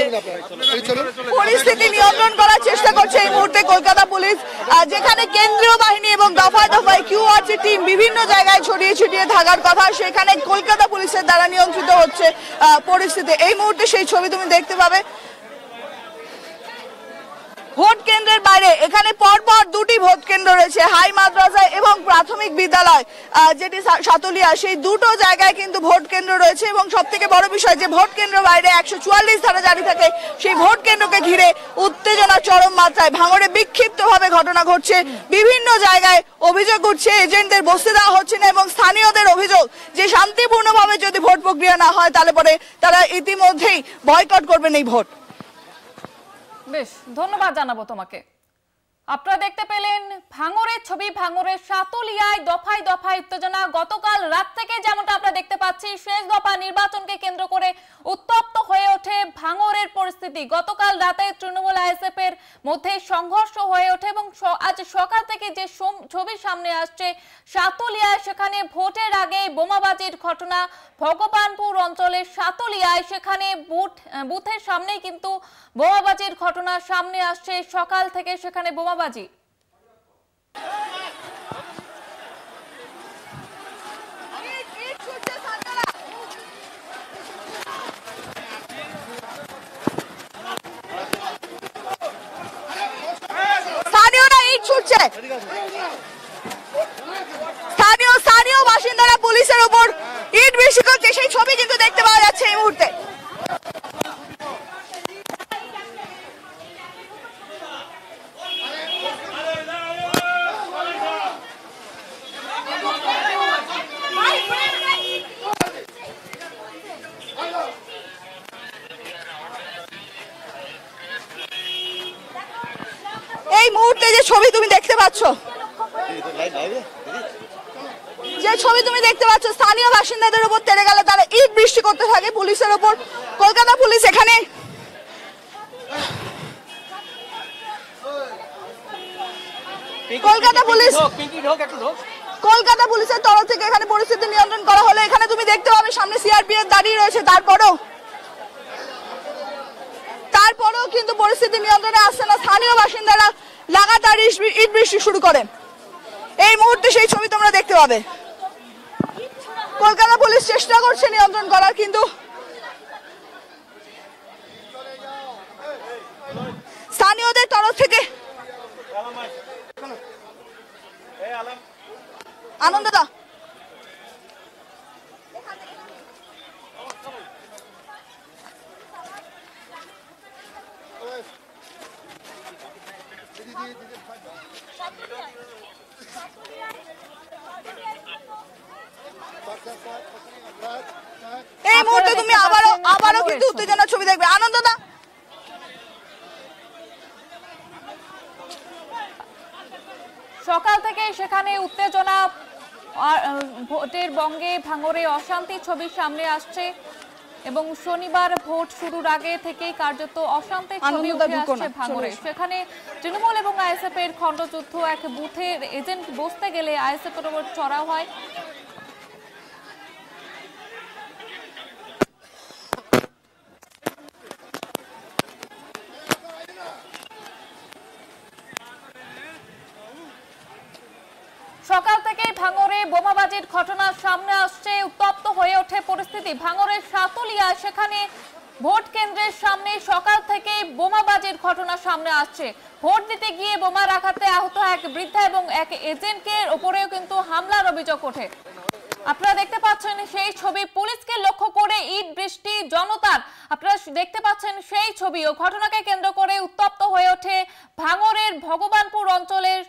পরিস্থিতি নিয়ন্ত্রণ করার চেষ্টা করছে এই মুহূর্তে কলকাতা পুলিশ যেখানে কেন্দ্রীয় বাহিনী এবং দফায় দফায় কিউআরসি টিম বিভিন্ন জায়গায় ছড়িয়ে ছিটিয়ে থাকার কথা সেখানে কলকাতা পুলিশের দ্বারা নিয়ন্ত্রিত হচ্ছে পরিস্থিতি এই মুহূর্তে সেই ছবি তুমি দেখতে পাবে ভোট কেন্দ্রের বাইরে এখানে পরপর দুটি ভোট কেন্দ্র রয়েছে হাই মাদ্রাসা এবং প্রাথমিক বিদ্যালয় যেটি সাতুলিয়া সেই দুটো জায়গায় কিন্তু ভোট কেন্দ্র রয়েছে এবং সব থেকে বড় বিষয় যে ভোট কেন্দ্র বাইরে একশো চুয়াল্লিশ ধারা জারি থাকে সেই ভোট কেন্দ্রকে ঘিরে উত্তেজনা চরম মাত্রায় ভাঙড়ে বিক্ষিপ্তভাবে ঘটনা ঘটছে বিভিন্ন জায়গায় অভিযোগ উঠছে এজেন্টদের বসতে দেওয়া হচ্ছে না এবং স্থানীয়দের অভিযোগ যে শান্তিপূর্ণভাবে যদি ভোট প্রক্রিয়া না হয় তাহলে পরে তারা ইতিমধ্যেই বয়কট করবেন এই ভোট বেশ ধন্যবাদ জানাবো তোমাকে আপনারা দেখতে পেলেন ভাঙরের ছবি ভাঙরের সাতলিয়ায় দফায় দফায় উত্তেজনা গতকাল রাত থেকে যেমনটা আমরা দেখতে পাচ্ছি শেষ দফা নির্বাচনকে কেন্দ্র করে উত্তপ্ত হয়ে ওঠে ভাঙরের পরিস্থিতি গতকাল রাতে তৃণমূল আইএসএফ এর মধ্যে সংঘর্ষ হয়ে ওঠে এবং আজ সকাল থেকে যে ছবি সামনে আসছে সাতুলিয়ায় সেখানে ভোটের আগে বোমাবাজির ঘটনা ভগবানপুর অঞ্চলের সাতুলিয়ায় সেখানে বুথ বুথের সামনে কিন্তু বোমাবাজির ঘটনা সামনে আসছে সকাল থেকে সেখানে বোমাবাজি ইট স্থানীয় স্থানীয় বাসিন্দারা পুলিশের উপর ইট বৃষ্টি করছে সেই ছবি কিন্তু দেখতে পাওয়া যাচ্ছে এই মুহূর্তে এই মুহূর্তে যে ছবি তুমি দেখতে পাচ্ছ যে ছবি তুমি দেখতে পাচ্ছ স্থানীয় বাসিন্দাদের উপর তেড়ে গেল তারা ইট বৃষ্টি করতে থাকে পুলিশের উপর কলকাতা পুলিশ এখানে কলকাতা পুলিশ কলকাতা পুলিশের তরফ থেকে এখানে পরিস্থিতি নিয়ন্ত্রণ করা হলো এখানে তুমি দেখতে পাবে সামনে সিআরপিএফ দাঁড়িয়ে রয়েছে তারপরেও তারপরেও কিন্তু পরিস্থিতি নিয়ন্ত্রণে আসছে না স্থানীয় বাসিন্দারা লাগাতার ইট বৃষ্টি শুরু করেন এই মুহূর্তে সেই ছবি তোমরা দেখতে পাবে কলকাতা পুলিশ চেষ্টা করছে নিয়ন্ত্রণ করার কিন্তু স্থানীয়দের তরফ থেকে আনন্দদা এই মুহূর্তে তুমি আবারও আবারও কিন্তু উত্তেজনার ছবি দেখবে না সকাল থেকে সেখানে উত্তেজনা ভোটের বঙ্গে ভাঙরে অশান্তি ছবি সামনে আসছে এবং শনিবার ভোট শুরুর আগে থেকেই কার্যত অশান্তের ছবি উঠে আসছে ভাঙড়ে সেখানে তৃণমূল এবং আইএসএফ এর খণ্ডযুদ্ধ এক বুথের এজেন্ট বসতে গেলে আইএসএফ এর ওপর চড়াও হয় খুনের ঘটনা সামনে আসছে উত্তপ্ত হয়ে ওঠে পরিস্থিতি ভাঙরের সাতলিয়া সেখানে ভোট কেন্দ্রের সামনে সকাল থেকে বোমাবাজির ঘটনা সামনে আসছে ভোট দিতে গিয়ে বোমা রাখাতে আহত এক বৃদ্ধা এবং এক এজেন্টকে ওপরেও কিন্তু হামলার অভিযোগ ওঠে আপনারা দেখতে পাচ্ছেন সেই ছবি পুলিশকে লক্ষ্য করে ইট বৃষ্টি জনতার আপনারা দেখতে পাচ্ছেন সেই ছবি ও ঘটনাকে কেন্দ্র করে উত্তপ্ত হয়ে ওঠে ভাঙরের ভগবানপুর অঞ্চলের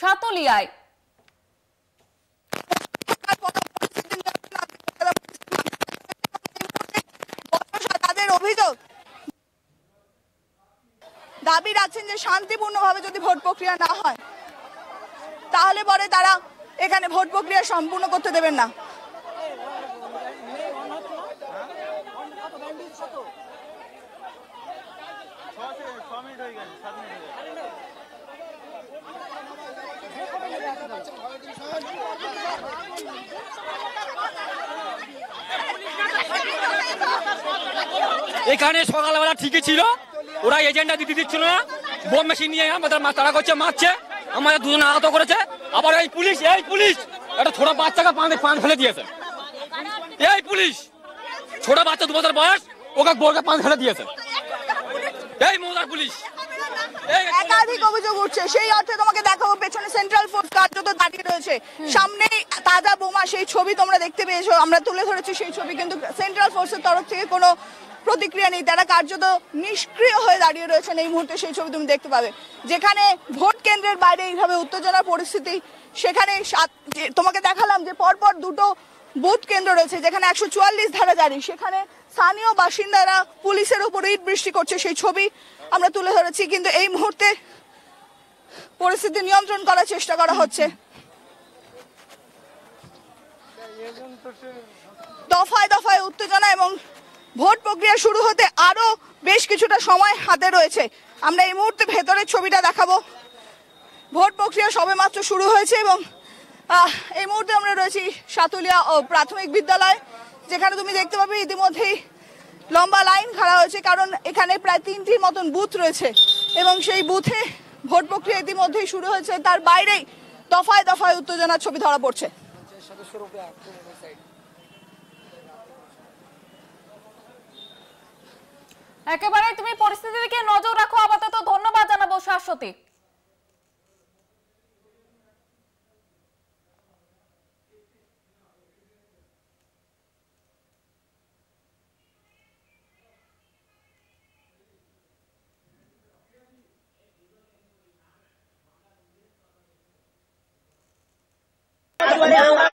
সাতলিয়ায় দাবি রাখছেন যে শান্তিপূর্ণভাবে যদি ভোট প্রক্রিয়া না হয় তাহলে পরে তারা এখানে ভোট প্রক্রিয়া সম্পূর্ণ করতে দেবেন না এখানে সকালবেলা ঠিকই ছিল ওরা এজেন্ডা দিতে দিচ্ছিল না বোম মেশিন নিয়ে আমাদের তারা করছে মারছে আমাদের দুজন আহত করেছে আবার এই পুলিশ এই পুলিশ একটা ছোট বাচ্চাকে পাঁচে পান ফেলে দিয়েছে এই পুলিশ ছোট বাচ্চা দু বছর বয়স ওকে বোরকে পান ফেলে দিয়েছে এই মৌজার পুলিশ একাধিক অভিযোগ উঠছে সেই অর্থে তোমাকে দেখাবো পেছনে সেন্ট্রাল ফোর্স কার্যত দাঁড়িয়ে রয়েছে সামনে তাজা বোমা সেই ছবি তোমরা দেখতে পেয়েছো আমরা তুলে ধরেছি সেই ছবি কিন্তু সেন্ট্রাল ফোর্সের তরফ থেকে কোনো প্রতিক্রিয়া নেই তারা কার্যত নিষ্ক্রিয় হয়ে দাঁড়িয়ে রয়েছেন এই মুহূর্তে সেই ছবি তুমি দেখতে পাবে যেখানে ভোট কেন্দ্রের বাইরে এইভাবে উত্তেজনার পরিস্থিতি সেখানে তোমাকে দেখালাম যে পরপর দুটো বুথ কেন্দ্র রয়েছে যেখানে একশো চুয়াল্লিশ ধারা জারি সেখানে স্থানীয় বাসিন্দারা পুলিশের উপর ইট বৃষ্টি করছে সেই ছবি আমরা তুলে ধরেছি কিন্তু এই মুহূর্তে পরিস্থিতি নিয়ন্ত্রণ করার চেষ্টা করা হচ্ছে দফায় দফায় উত্তেজনা এবং ভোট প্রক্রিয়া শুরু হতে আরও বেশ কিছুটা সময় হাতে রয়েছে আমরা এই মুহূর্তে ভেতরের ছবিটা দেখাবো ভোট প্রক্রিয়া সবেমাত্র শুরু হয়েছে এবং এই মুহূর্তে আমরা রয়েছি সাতুলিয়া ও প্রাথমিক বিদ্যালয় যেখানে তুমি দেখতে পাবে ইতিমধ্যেই লম্বা লাইন খাড়া হয়েছে কারণ এখানে প্রায় তিনটির মতন বুথ রয়েছে এবং সেই বুথে ভোট প্রক্রিয়া ইতিমধ্যেই শুরু হয়েছে তার বাইরেই দফায় দফায় উত্তেজনার ছবি ধরা পড়ছে একেবারে তুমি পরিস্থিতির দিকে নজর রাখো আপাতত ধন্যবাদ জানাবো শাশ্বতী